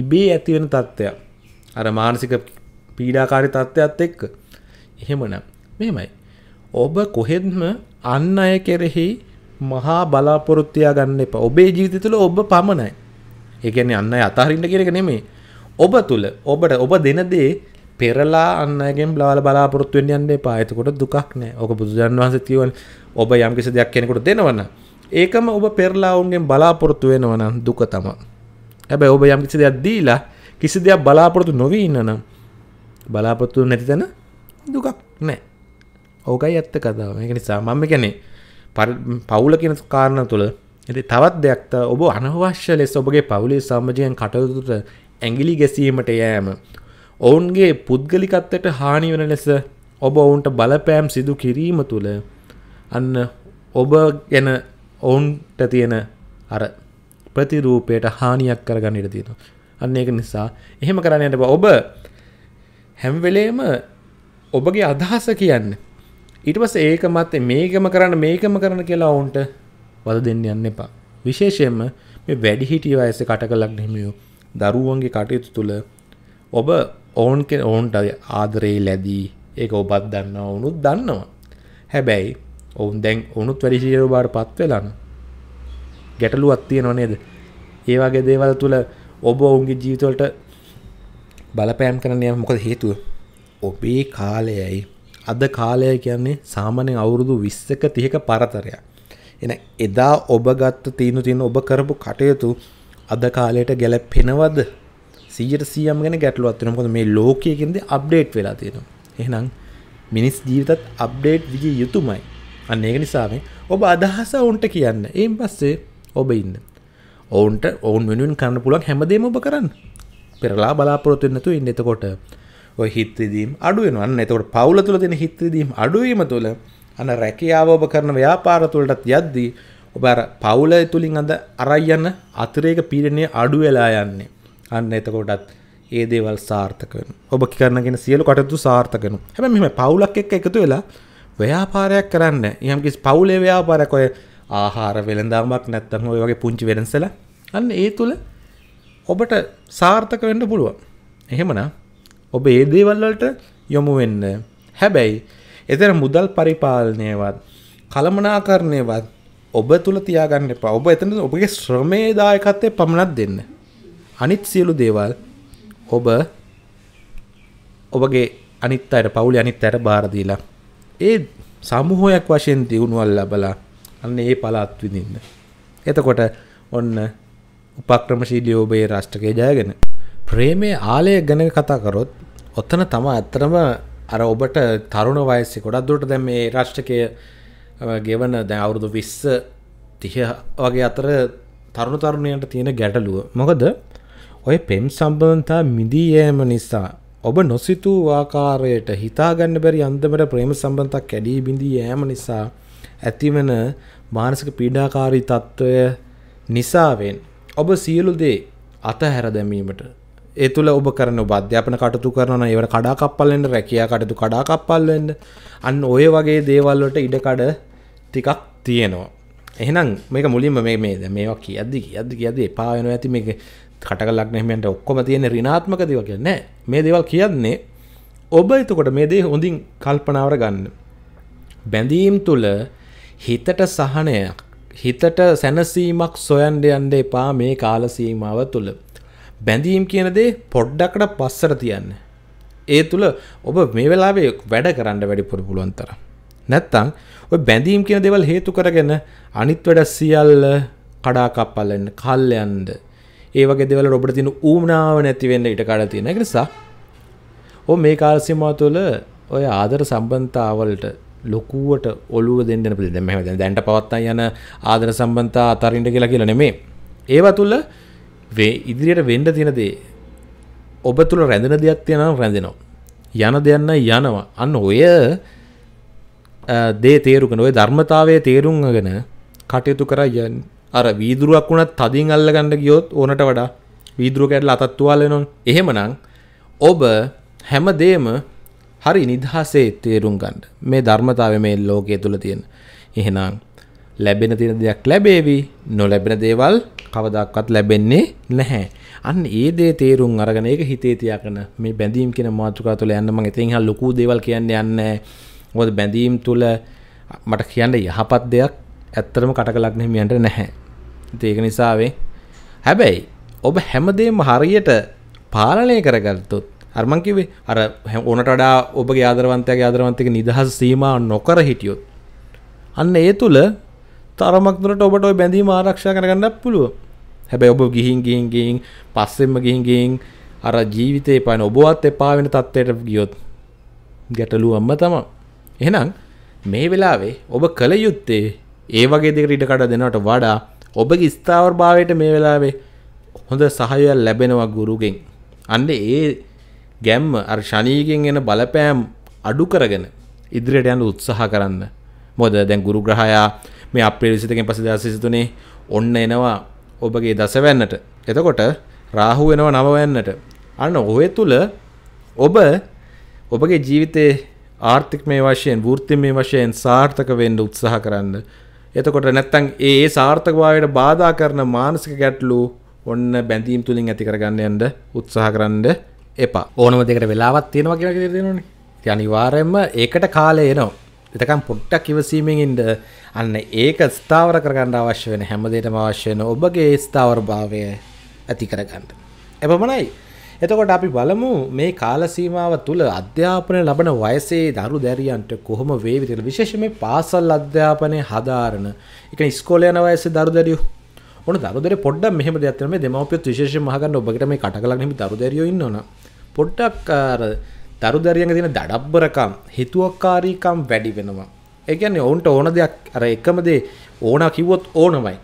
ඉබේ ඇතිවෙන තත්ත්වයක්. අර මානසික පීඩාකාරි තත්ත්වයක්ත් එක්ක. එහෙමනම් මෙමයි. ඔබ කොහෙත්ම අන්න අය කෙරෙහි මහා බලාපොරොත්තුයා ගන්න එප ඔබේ ජීවිතතුළ ඔබ පමණයි ඒ කියන්නේ අන්න අතහරින්න කියන එක නෙමෙයි. ඔබ තුල ඔබට ඔබ දෙන දේ පෙරලා අන්නගෙන් බලාල බලාපොරොත්තු වෙන්න යන්න එපා. එතකොට දුකක් නැහැ. ඔක බුදුදන් වහන්සේ කියවන ඔබ යම්කිසි දෙයක් කෙනෙකුට දෙනවනම් ඒකම ඔබ පෙරලා උන්ගෙන් බලාපොරොත්තු වෙනවා නම් දුක තමයි. හැබැයි ඔබ යම් කිසි දෙයක් දීලා කිසි දෙයක් බලාපොරොත්තු නොවි ඉන්නනම් බලාපොරොත්තු නැති තැන දුකක් නැහැ. ඕකයි ඇත්ත කතාව. ඒක නිසා මම කියන්නේ පවුල කියන කාරණා තුළ ඇති තවත් දෙයක්ත ඔබ අනවශ්‍ය ලෙස ඔබගේ පවුලේ සම්මජයෙන් කටයුතුට ඇගිලි ගැසීමට යෑම. ඔවුන්ගේ පුද්ගලිකත්තට හානි වෙන ලෙස ඔබ ඔවුන්ට බලපෑම් සිදු කිරීම තුළ අන්න ඔබ ගැන ඔවුන්ට තියෙන අර ප්‍රතිරූපයට හානියක් කරගන්න ඉඩ තියෙනවා. අන්න ඒක නිසා එහෙම කරන්නට ඔබ හැම්වෙලේම ඔබගේ අදහස කියන්න. ඊට පස්සේ ඒක මත මේකම කරන්න මේකම කරන්න කියලා ඔවුන්ට වද දෙන්න යන්න එපා. විශේෂයෙන්ම මේ වැඩිහිටිය වයසේ කටකලක් හිමියෝ දරුවන්ගේ කටයුතු තුළ ඔබ ඕන් ඔවුන්ට ආදරේ ලැදී ඒක ඔබත් දන්නවා ඔවුනුත් දන්නවා. හැබැයි ඔවුන් දැන් ඔවුනුත් වැඩිහිටියෝ බවට පත් වෙලාන. ගැටලුවක් තියෙනව නේද? ඒ වගේ දේවල් තුළ ඔබ ඔවුන්ගේ ජීවිතවලට බලපෑම් කරන්න යන මොකද හේතුව? ඔබේ කාලයයි අද කාලය කියන්නේ සාමාන්‍යයෙන් අවුරුදු 20ක 30ක පරතරයක්. එන එදා ඔබ ගත්ත තීනු තියන ඔබ කරපු කටයුතු අද කාලයට ගැලපෙනවද සීට සියම් ගෙන ගැටලුවත්වෙන කොද මේ ලෝකයකින්ද අප්ඩේට් වෙලා තියෙනවා එහෙනම් මිනිස් ජීවිතත් අප්ඩේට් විජ යුතුමයි අන්න ඒක නිසාම ඔබ අදහස ඔවුන්ට කියන්න ඒම් පස්සේ ඔබ ඉන්න ඔවුන්ට ඔවුන් වෙනුවෙන් කරන්න පුළුවන් හැමදේම ඔබ කරන්න පෙරලා බලාපොරොත්තුවෙන්නතු ඉන්න එතකොට ඔය හිත්‍රදීම් අඩුවෙනවන්න එතකොට පවුල තුළ දෙන හිත්‍රදීම් අඩුවීම තුළ අන රැකියාව ඔබ කරන ව්‍යාපාර තුළටත් යද්දී ඔබ අර පවුල තුලින් අඳ අරයි යන අතිරේක පීඩනය අඩු වෙලා යන්නේ. අන්න එතකොටත් ඒ දේවල් සාර්ථක වෙනවා. ඔබ කරනගෙන සියලු කටයුතු සාර්ථක වෙනවා. හැබැයි මෙහෙම පවුලක් එක්ක එකතු වෙලා ව්‍යාපාරයක් කරන්න. යම්කිසි පවුලේ ව්‍යාපාරයක් ඔය ආහාර වෙළඳාමක් නැත්තම් ඔය වගේ පුංචි වෙළඳසල අන්න ඒ තුල ඔබට සාර්ථක වෙන්න පුළුවන්. එහෙමනම් ඔබ ඒ දේවල් වලට යොමු වෙන්න. හැබැයි එතර මුදල් පරිපාලනයවත් කළමනාකරණයවත් ඔබ තුළ තියාගන්න එපා ඔබ එතන ඔබගේ ශ්‍රමේදායකත්තය පමණක් දෙන්න අනිත් සියලු දේවල් ඔබ ඔබගේ අනිත් අයට පවුලි අනිත් තැර බාරදීලා ඒ සමුහෝයක් වශයෙන් දියුණුවල් ලබලා අන්න ඒ පලාත් විඳින්න එතකොට ඔන්න උපක්‍රමශීලිය ඔබේ රාෂ්ටකය ජයගෙන ප්‍රේමේ ආලය ගැන කතා කරොත් ඔත්තන තම ඇත්තරම අර ඔබට තරුණ වයස්සෙ කොඩක් දුට දැම් මේ රාෂ්ටකය ගෙවන දැ අවුරුදු විස්ස තිහ වගේ අතර තරුණ තරුණයට තියෙන ගැටලුව මොකද ඔය පෙම් සම්බන්තා මිදීයෑම නිසා ඔබ නොසිතූ ආකාරයට හිතාගන්න බැරි අන්දමට ප්‍රේම සම්බන්තක් කැඩී බිඳී යෑම නිසා ඇතිවන මානසික පීඩාකාරී තත්ත්වය නිසාවෙන් ඔබ සියලු දේ අතහැර දැමීමට ඒ තුළ ඔබ කරන බධ්‍යාපන කටතු කරන ඒවට කඩාකප්පල්ලෙන්ට රැකයා කටතු කඩාකප්පල්ලෙන්ට අන්න ඔය වගේ දේවල්ලට ඉඩකඩ ටිකක් තියෙනවා. එහෙනම් මේක මුලින්ම මේ මේද මේවා කියද්දි කියද්දි කියද එපායන ඇති මේ කටකලක්නෙමට ඔක්කොම තියෙන රිනාත්මක දෙව කියන්න මේ දෙවල් කියන්නේ ඔබ එතකොට මේ දේ හොඳින් කල්පනාවර ගන්න. බැඳීම් තුළ හිතට සහනයක් හිතට සැනසීමක් සොයන්ඩ යන්ඩ එපා මේ කාලසීමාව තුළ බැඳීම් කියනදේ පොඩ්ඩක්ට පස්සර තියන්න. ඒ තුළ ඔබ මේ වෙලාවේ වැඩ කරන්න වැඩිපුර පුළුවන්තර. නැත්තං ඔය බැඳීම් කියන දෙවල් හේතු කරගෙන අනිත් වැඩ සියල්ල කඩාකප්පලෙන් කල්යන්ද ඒවගේ දෙවල ඔබට තින ඌමනාව නැතිවෙන්න ඉට කඩ තියෙන නිසා ඕ මේ කාල්සිමා තුළ ඔය ආදර සම්බන්ධාවලට ලොකුවට ඔලුව දෙන්න පිළි දෙම දැන්ට පවත්තා යන ආදර සම්බන්ධතා අතරින්ට කියලා කියලා නෙමේ ඒව තුළ වේ ඉදිරියට වෙන්ඩ තිනදේ ඔබ තුළ රැඳෙන දෙයක් තියෙනම් රැඳෙනවා යන දෙයන්න යනවා අන්න ඔය දේ තේරුගෙන ඔය ධර්මතාවය තේරුම්ගෙන කටයුතු කර යන් අර වීදුරුවක් වුණත් තදින් අල්ලගන්න ගියොත් ඕනට වඩා වීදුරුව කැඩලා අතත්තුවාලනොන් එහෙමනම් ඔබ හැමදේම හරි නිදහසේ තේරුම් ගන්න මේ ධර්මතාවය මේ ලෝකයේ තුල තියෙන. එහෙනම් ලැබෙන තියෙන දෙයක් ලැබේවි, නොලැබෙන දේවල් කවදක්වත් ලැබෙන්නේ නැහැ අන්න ඒදේ තේරුම් අරගෙන ඒක හිතේ තියාගෙන මේ බැඳීම් කියන මාතෘකා තුළ යන්න මම ඉතින් හා ලොකු දේවල් කියන්නේ යන්නේ මොකද බැඳීම් තුළ මට කියන්න යහපත් දෙයක් ඇත්තරම කටකලක් හිමියන්ට නැහැ ඒක නිසාවේ හැබැයි ඔබ හැමදේම හරියට පාලනය කරගත්තොත් අර්මංකිවේ අර ඕනට වඩා ඔබගේ ආදරවන්තයාගේ ආදරවන්තයක නිදහස් සීමා නොකර හිටියොත් අන්න ඒ තුළ තරමක්තුරට ඔබට ඔය බැඳීම ආරක්ෂා කරගන්න පුළුව හැබැයි ඔබ ගිහින් ගිහින් ගිහින් පස්සෙම ගිහින් ගිහින් අර ජීවිතේ පයින් ඔබවත් එපා වෙන තත්ත්වයට ගියොත් ගැටලුවක්ම තමයි එහෙනම් මේ වෙලාවේ ඔබ කළ යුත්තේ ඒ වගේ දෙකට ඉඩ කඩ දෙනවට වඩා ඔබගේ ස්ථාවරභාවයට මේ වෙලාවේ හොඳ සහයයක් ලැබෙනවා ගුරුගෙන් අන්න ඒ ගැම්ම අර ශනීගෙන් එන බලපෑම් අඩු කරගෙන ඉදිරියට යන්න උත්සාහ කරන්න මොකද දැන් ගුරු ග්‍රහයා මේ අපේ විසිතකින් පස දසිසිතුනේ ඔන්න එනවා ඔබගේ දසවැන්නට එතකොට රාහු වෙනව නවවැන්නට අන්න ඔහය තුළ ඔබ ඔබගේ ජීවිතයේ ආර්ථික මේ වශයෙන් වෘත්ති මේ වශයෙන් සාර්ථක වෙන්න උත්සාහ කරන්න එතකොට නැත්තං ඒ සාර්ථකභාවයට බාධා කරන මානසික ගැටලු ඔන්න බැඳීම් තුළින් ඇති කරගන්න යන්න උත්සාහ කරන්න එපා ඕනම දෙකට වෙලාවත් තියෙනවා කියලා දෙනනේ අනිවාර්යෙන්ම ඒකට කාලය එනවා එතකම් පොට්ටක් ඉවසීමෙන් ඉන්න අන්න ඒක ස්ථාවර කරගන්න අවශ්‍ය වෙන හැමදේටම අවශ්‍ය වෙන ඔබගේ ස්ථාවරභාවය ඇති කරගන්න. එපමණයි. එතකොට අපි බලමු මේ කාල සීමාව තුළ අධ්‍යාපනය ලබන වයසේ දරු දැරියන්ට කොහොම වේවිද කියලා විශේෂයෙන්ම පාසල් අධ්‍යාපනය හදාරන ඒ කියන්නේ ඉස්කෝලේ යන වයසේ දරු දැරියෝ ඔන්න දරු දැරිය පොඩ්ඩක් මෙහෙම දෙයක් තියෙනවා මේ දෙමව්පියොත් විශේෂයෙන්ම අහගන්න ඔබකට මේ කටකලක් නෙමෙයි දරු දැරියෝ ඉන්නවනම් පොඩ්ඩක් අර දරුදරියන් තියෙන දඩබ්බරකම් හිතුවක්කාරීකම් වැඩි වෙනවා. ඒ කියන්නේ ඔවුන්ට ඕන දෙයක් අර එකම දේ ඕනා කිව්වොත් ඕනමයි.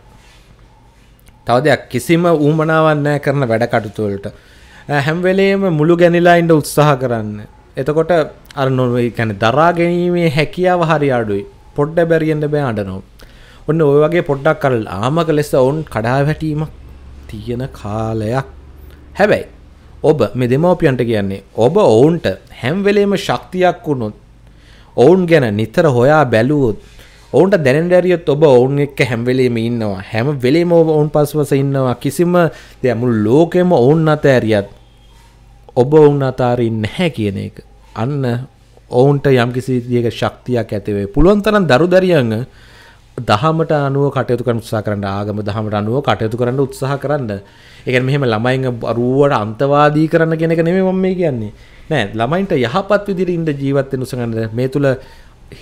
තව දෙයක් කිසිම ඌමනාවක් නැහැ කරන වැඩ කටයුතු වලට. හැම වෙලේම මුළු ගැනිලා ඉන්න උත්සාහ කරන්න. එතකොට අර නොවේ කියන්නේ දරා ගැනීමේ හැකියාව හරි අඩුයි. පොඩ්ඩ බැරියෙන්ද බෑ අඬනවා. ඔන්න ඔය වගේ පොඩ්ඩක් අර ආමක ලෙස ඔවුන් කඩා වැටීමක් තියෙන කාලයක්. හැබැයි ඔබ මේ දෙමව්පියන්ට කියන්නේ ඔබ ඔවුන්ට හැම වෙලේම ශක්තියක් වුණොත් ඔවුන් ගැන නිතර හොයා බැලුවොත් ඔවුන්ට දැනෙන්න ඇරියොත් ඔබ ඔවුන් එක්ක හැම වෙලේම ඉන්නවා හැම වෙලේම ඔබ ඔවුන් පස්වස ඉන්නවා කිසිම දෙයක් මුළු ලෝකෙම ඔවුන් අත ඇරියත් ඔබ ඔවුන් අතාරින්නේ නැහැ කියන එක අන්න ඔවුන්ට යම්කිසි විදියක ශක්තියක් ඇති වෙයි පුළුවන් තරම් දරුදරියන් දහමට අනුව කටයුතු කරන්න උත්සාහ කරන්න ආගම දහමට අනුව කටයුතු කරන්න උත්සාහ කරන්න. ඒ කියන්නේ මෙහෙම ළමයින් අරුවට අන්තවාදී කරන්න කියන එක නෙමෙයි මම මේ කියන්නේ. නෑ ළමයින්ට යහපත් විදිහට ඉන්න ජීවත් වෙන්න උත්සාහ කරන්න. මේ තුල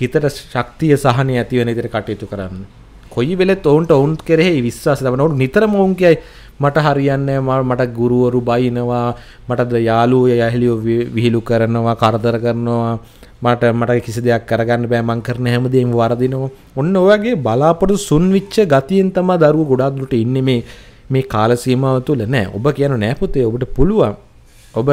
හිතට ශක්තිය සහනය ඇති වෙන විදිහට කටයුතු කරන්න. කොයි වෙලෙත් ඔවුන්ට ඔවුන් කෙරෙහි විශ්වාසය දබන ඔවුන් නිතරම ඔවුන් කියයි මට හරියන්නේ මට ගුරුවරු බයිනවා මට යාළුවෝ යැහිලියෝ විහිළු කරනවා කරදර කරනවා මට මට කිසි දෙයක් කරගන්න බෑ මං කරන හැමදේම වරදිනවා. ඔන්න ඔයගේ බලාපොරොත්තු සුන්විච්ච ගතියෙන් තමයි දරුවෝ ගොඩක් දුරට ඉන්නේ මේ මේ කාල සීමාව තුළ නෑ. ඔබ කියන නෑ පුතේ ඔබට පුළුවන්. ඔබ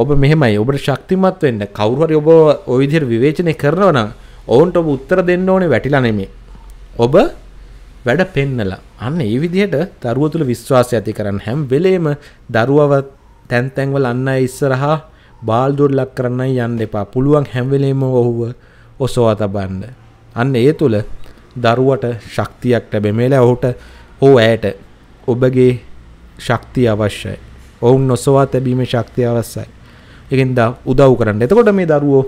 ඔබ මෙහෙමයි ඔබට ශක්තිමත් වෙන්න. කවුරු හරි ඔබ ওই විදිහට විවේචනය කරනවා නම් ඔවුන්ට ඔබ උත්තර දෙන්න ඕනේ වැටිලා නෙමෙයි. ඔබ වැඩ පෙන්නලා අන්න ඒ විදිහට දරුවෝ තුළ විශ්වාසය ඇති කරන්න හැම වෙලේම දරුවව තැන් තැන්වල අන්න ඉස්සරහා බාල්දුර ලක් කරන්න යන්න එපා. පුළුවන් හැම වෙලේම ඔහුව ඔසවා තබන්න. අන්න ඒ තුළ දරුවට ශක්තියක් ලැබෙ. මේලා ඔහුට හෝ ඇයට ඔබගේ ශක්තිය අවශ්‍යයි. ඔවුන් නොසවා තැබීමේ ශක්තිය අවශ්‍යයි. ඒකෙන් උදව් කරන්න. එතකොට මේ දරුවෝ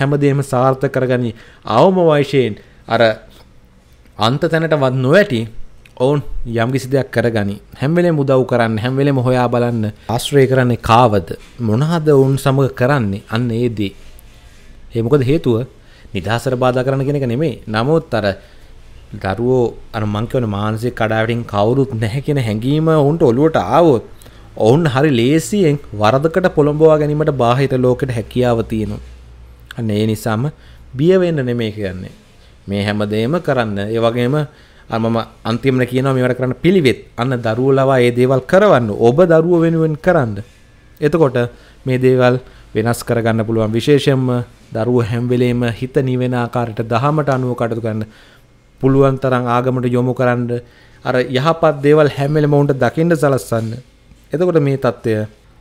හැමදේම සාර්ථක කරගනි. අවම වයසයෙන් අර අන්ත තැනට වත් නොවැටි ඔවුන් යම් කිසි දෙයක් කරගනි හැම්වෙලේ මුදව් කරන්න හැම්වෙලේ මොහොයා බලන්න ආශ්‍රය කරන්නේ කාවද මොනහද ඔවුන් සමඟ කරන්නේ අන්න ඒදී. ඒමොකද හේතුව නිදහසර බාධා කරන්න කෙනෙක නෙමේ නමුත් අර දරුවෝ අර මංකවන මානසය කඩාවටින් කවුරුත් නැහැ කියෙන හැඟීම ඔවුන්ට ඔලුවට ආවොත් ඔවුන් හරි ලේසියෙන් වරදකට පොළොඹවා ගැනීමට බාහිත ලෝකට හැකියාව තියෙනු. අන්න ඒ නිසාම බියවෙන්න නෙමේ කියන්නේ මේ හැමදේම කරන්න ඒ වගේම මම අන්තිමට කියනවා මේවට කරන්න පිළිවෙත් අන්න දරුවෝ ලවා මේ දේවල් කරවන්න ඔබ දරුවෝ වෙනුවෙන් කරන්න එතකොට මේ දේවල් වෙනස් කරගන්න පුළුවන් විශේෂයෙන්ම දරුවෝ හැම වෙලේම හිත නිවෙන ආකාරයට දහමට අනුව කටයුතු කරන්න පුළුවන් තරම් ආගමට යොමු කරන්න අර යහපත් දේවල් හැම වෙලෙම උන්ට දකින්න සලස්සන්න එතකොට මේ தত্ত্বය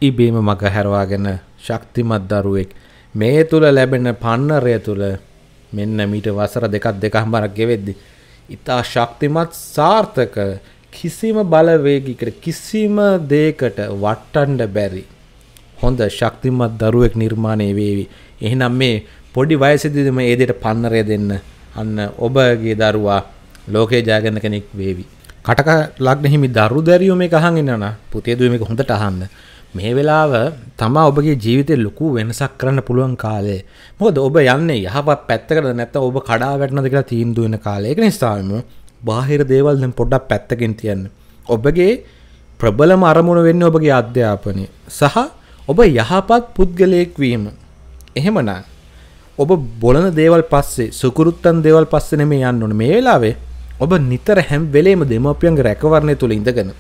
ඉබේම මග හැරවාගෙන ශක්තිමත් දරුවෙක් මේ තුල ලැබෙන පන්නරය තුල මෙන්න මීට වසර දෙකක් දෙකහමාරක් ගෙවෙද්දි ඉතා ශක්තිමත් සාර්ථක කිසිම බලවේගිකට කිසිම දෙයකට වටන්න බැරි හොඳ ශක්තිමත් දරුවෙක් නිර්මාණය වේවි එහෙනම් මේ පොඩි වයසේදීම ඒ දෙයට පන්නරය දෙන්න අන්න ඔබගේ දරුවා ලෝකේ ජයගන්න කෙනෙක් වේවි. කටක ලග්න හිමි දරු දැරියෝ මේක අහන් ඉන්නවා පුතේ දුවේ මේක හොඳට අහන්න. මේ වෙලාව තමා ඔබගේ ජීවිතය ලොකු වෙනසක් කරන්න පුළුවන් කාලේ මොකද ඔබ යන්නේ යහපත් පැත්තකට නැත්ත ඔබ කඩා වැටනද කියලා තීන්දු වෙන කාලයක නිසාම බාහිර දේවල් දැන් පොඩ්ඩක් පැත්තකින් තියන්න. ඔබගේ ප්‍රබලම අරමුණ වෙන්නේ ඔබගේ අධ්‍යාපනය සහ ඔබ යහපත් පුද්ගලයෙක් වීම. එහෙමනම් ඔබ බොලන දේවල් පස්සේ සුකුරුත්තන් දේවල් පස්සේ නෙමෙයි යන්න ඕනේ. මේ වෙලාවේ ඔබ නිතර හැම වෙලේම දෙමාපියන්ගේ රැකවරණය තුල ඉඳගෙන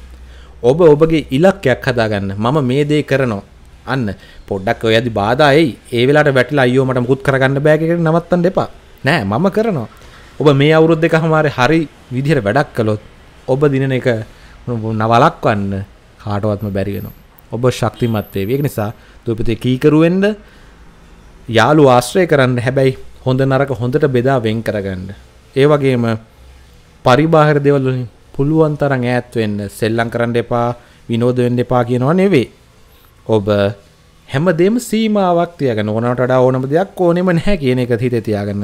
ඔබ ඔබගේ ඉලක්කයක් හදාගන්න මම මේ දේ කරනවා අන්න පොඩ්ඩක් ඔය ඇති බාධායි ඒ වෙලාට වැටිලා අයියෝ මට මුකුත් කරගන්න බෑ කියලා නවත්තන්න එපා නෑ මම කරනවා ඔබ මේ අවුරුද්ද එක හමාරේ හරි විදිහට වැඩක් කළොත් ඔබ දිනන එක නවලක්වන්න කාටවත්ම බැරි වෙනවා ඔබ ශක්තිමත් වේවි ඒක නිසා දුපිතේ කීකරු වෙන්න යාළු ආශ්‍රය කරන්න හැබැයි හොඳ නරක හොඳට බෙදා වෙන් කරගන්න ඒ වගේම පරිබාහිර දේවල් වලින් පුළුවන් තරම් ඈත් වෙන්න සෙල්ලම් කරන්න එපා විනෝද වෙන්න එපා කියනවා නෙවෙයි. ඔබ හැමදේම සීමාවක් තියාගෙන ඕනවට වඩා ඕනම දෙයක් ඕනෙම නැහැ කියන එක හිතේ තියාගෙන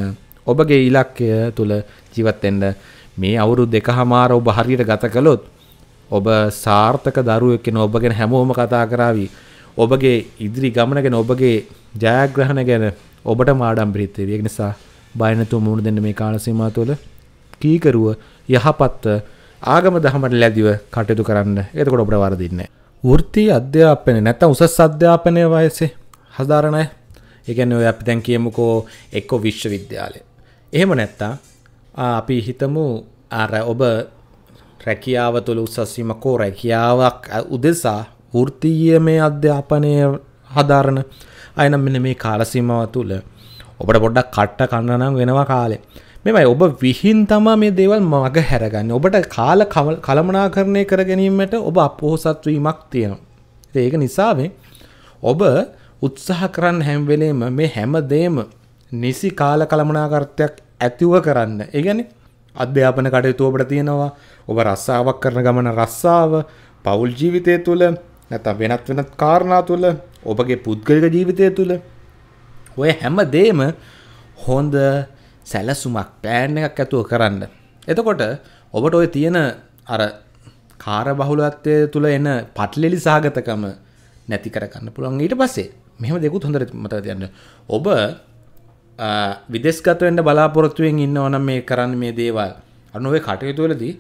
ඔබගේ ඉලක්කය තුල ජීවත් වෙන්න මේ අවුරුදු දෙකමාර ඔබ හරියට ගත කළොත් ඔබ සාර්ථක දරුවෙක් වෙන ඔබ ගැන හැමෝම කතා කරાવી ඔබගේ ඉදිරි ගමන ගැන ඔබගේ ජයග්‍රහණ ගැන ඔබටම ආඩම්බරිත වේවි. ඒ නිසා බය නැතුව මුහුණ දෙන්න මේ කාල සීමාව තුළ කීකරුව යහපත්ව ආගම දහමට ලැබිව කටයුතු කරන්න. එතකොට අපිට වරදින්නේ වෘත්ති අධ්‍යාපනය නැත්නම් උසස් අධ්‍යාපනයේ වයසේ හදාරණය. ඒ කියන්නේ ඔය අපි දැන් කියමුකෝ එක්ක විශ්වවිද්‍යාලය. එහෙම නැත්තා අපි හිතමු අර ඔබ රැකියාව තුළ උසස්වීමකෝ රැකියාවක් උදෙසා වෘත්තීය මේ අධ්‍යාපනය හදාරන අයනම් මෙන මේ කාලසීමාව තුළ ඔබට පොඩ්ඩක් කට්ට කන්නනම් වෙනවා කාලේ මෙමයි ඔබ විහින් තමා මේ දේවල් මග හැරගන්න ඔබට කාල කළමනා කරණය කර ගැනීමට ඔබ අපොහොසත්වීමක් තියෙනවා ඒක නිසාවෙන් ඔබ උත්සාහ කරන්න හැම්වෙලේම මේ හැමදේම නිසි කාල කළමනාකර්තයක් ඇතිව කරන්න ඒගැන අධ්‍යාපන කටයුතු ඔබට තියෙනවා ඔබ රස්සාාවක් කරන ගමන රස්සාාව පවුල් ජීවිතය තුළ නැත වෙනත් වෙනත් කාරණා තුළ ඔබගේ පුද්ගලික ජීවිතය තුළ ඔය හැම දේම හොඳ සැලසුමක් පෑන් එකක් ඇතුව කරන්න. එතකොට ඔබට ඔය තියෙන අර කාර බහුලත්වය තුළ එන පටලෙලි සාගතකම නැති කරගන්න පුළුවන් ඊට පස්සේ මෙහම දෙකුත් හොඳට මත තියන්න ඔබ විදෙස්ගතවෙන්ට බලාපොරොත්තුවෙන් ඉන්නවනම් මේ කරන්න මේ දේවල් අනුවේ කටයුතුවලදී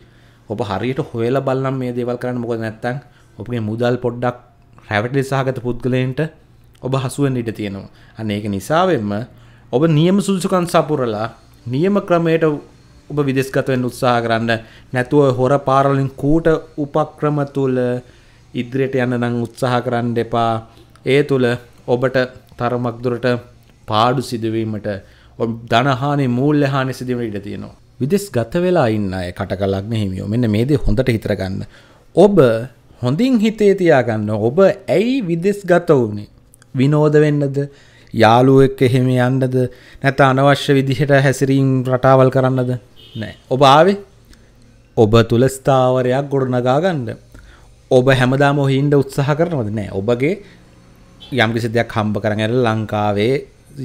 ඔබ හරියට හොයලා බලම් මේ දේවල් කරන්න මොකද නැත්තං ඔබගේ මුදල් පොඩ්ඩක් රැවටලි සහගත පුද්ගලයන්ට ඔබ හසුවෙන් ඉඩ තියෙනවා අන්න ඒක නිසාවෙන්ම ඔබ නියම සුදුසුකන් සපුරලා නියම ක්‍රමයට ඔබ විදෙස්ගතවෙන් උත්සාහ කරන්න නැතුව හොර පාරලින් කූට උපක්‍රම තුළ ඉදිරියට යන්න නම් උත්සාහ කරන්න එපා ඒ තුළ ඔබට තරමක් දුරට පාඩු සිදුවීමට ධනහානි මූල්‍යහානි සිදුවීමට ඉඩ තියෙනවා. විදෙස් ගත වෙලා ඉන්න අය කටකලක් මෙහිමියෝ. මෙන්න මේ දේ හොඳට හිතර ගන්න. ඔබ හොඳින් හිතේ තියාගන්න. ඔබ ඇයි විදෙස් ගත වුනේ? විනෝද වෙන්නද? යාළුවෙක් එහෙම යන්නද නැත අනවශ්‍ය විදිහට හැසිරීම් රටාවල් කරන්නද නෑ ඔබ ආවේ ඔබ තුළ ස්ථාවරයක් ගොඩනගාගන්න ඔබ හැමදාම ඔහින්ට උත්සාහ කරනවද නෑ ඔබගේ යම්කිසි දෙයක් හම්බ කරගෙන ලංකාවේ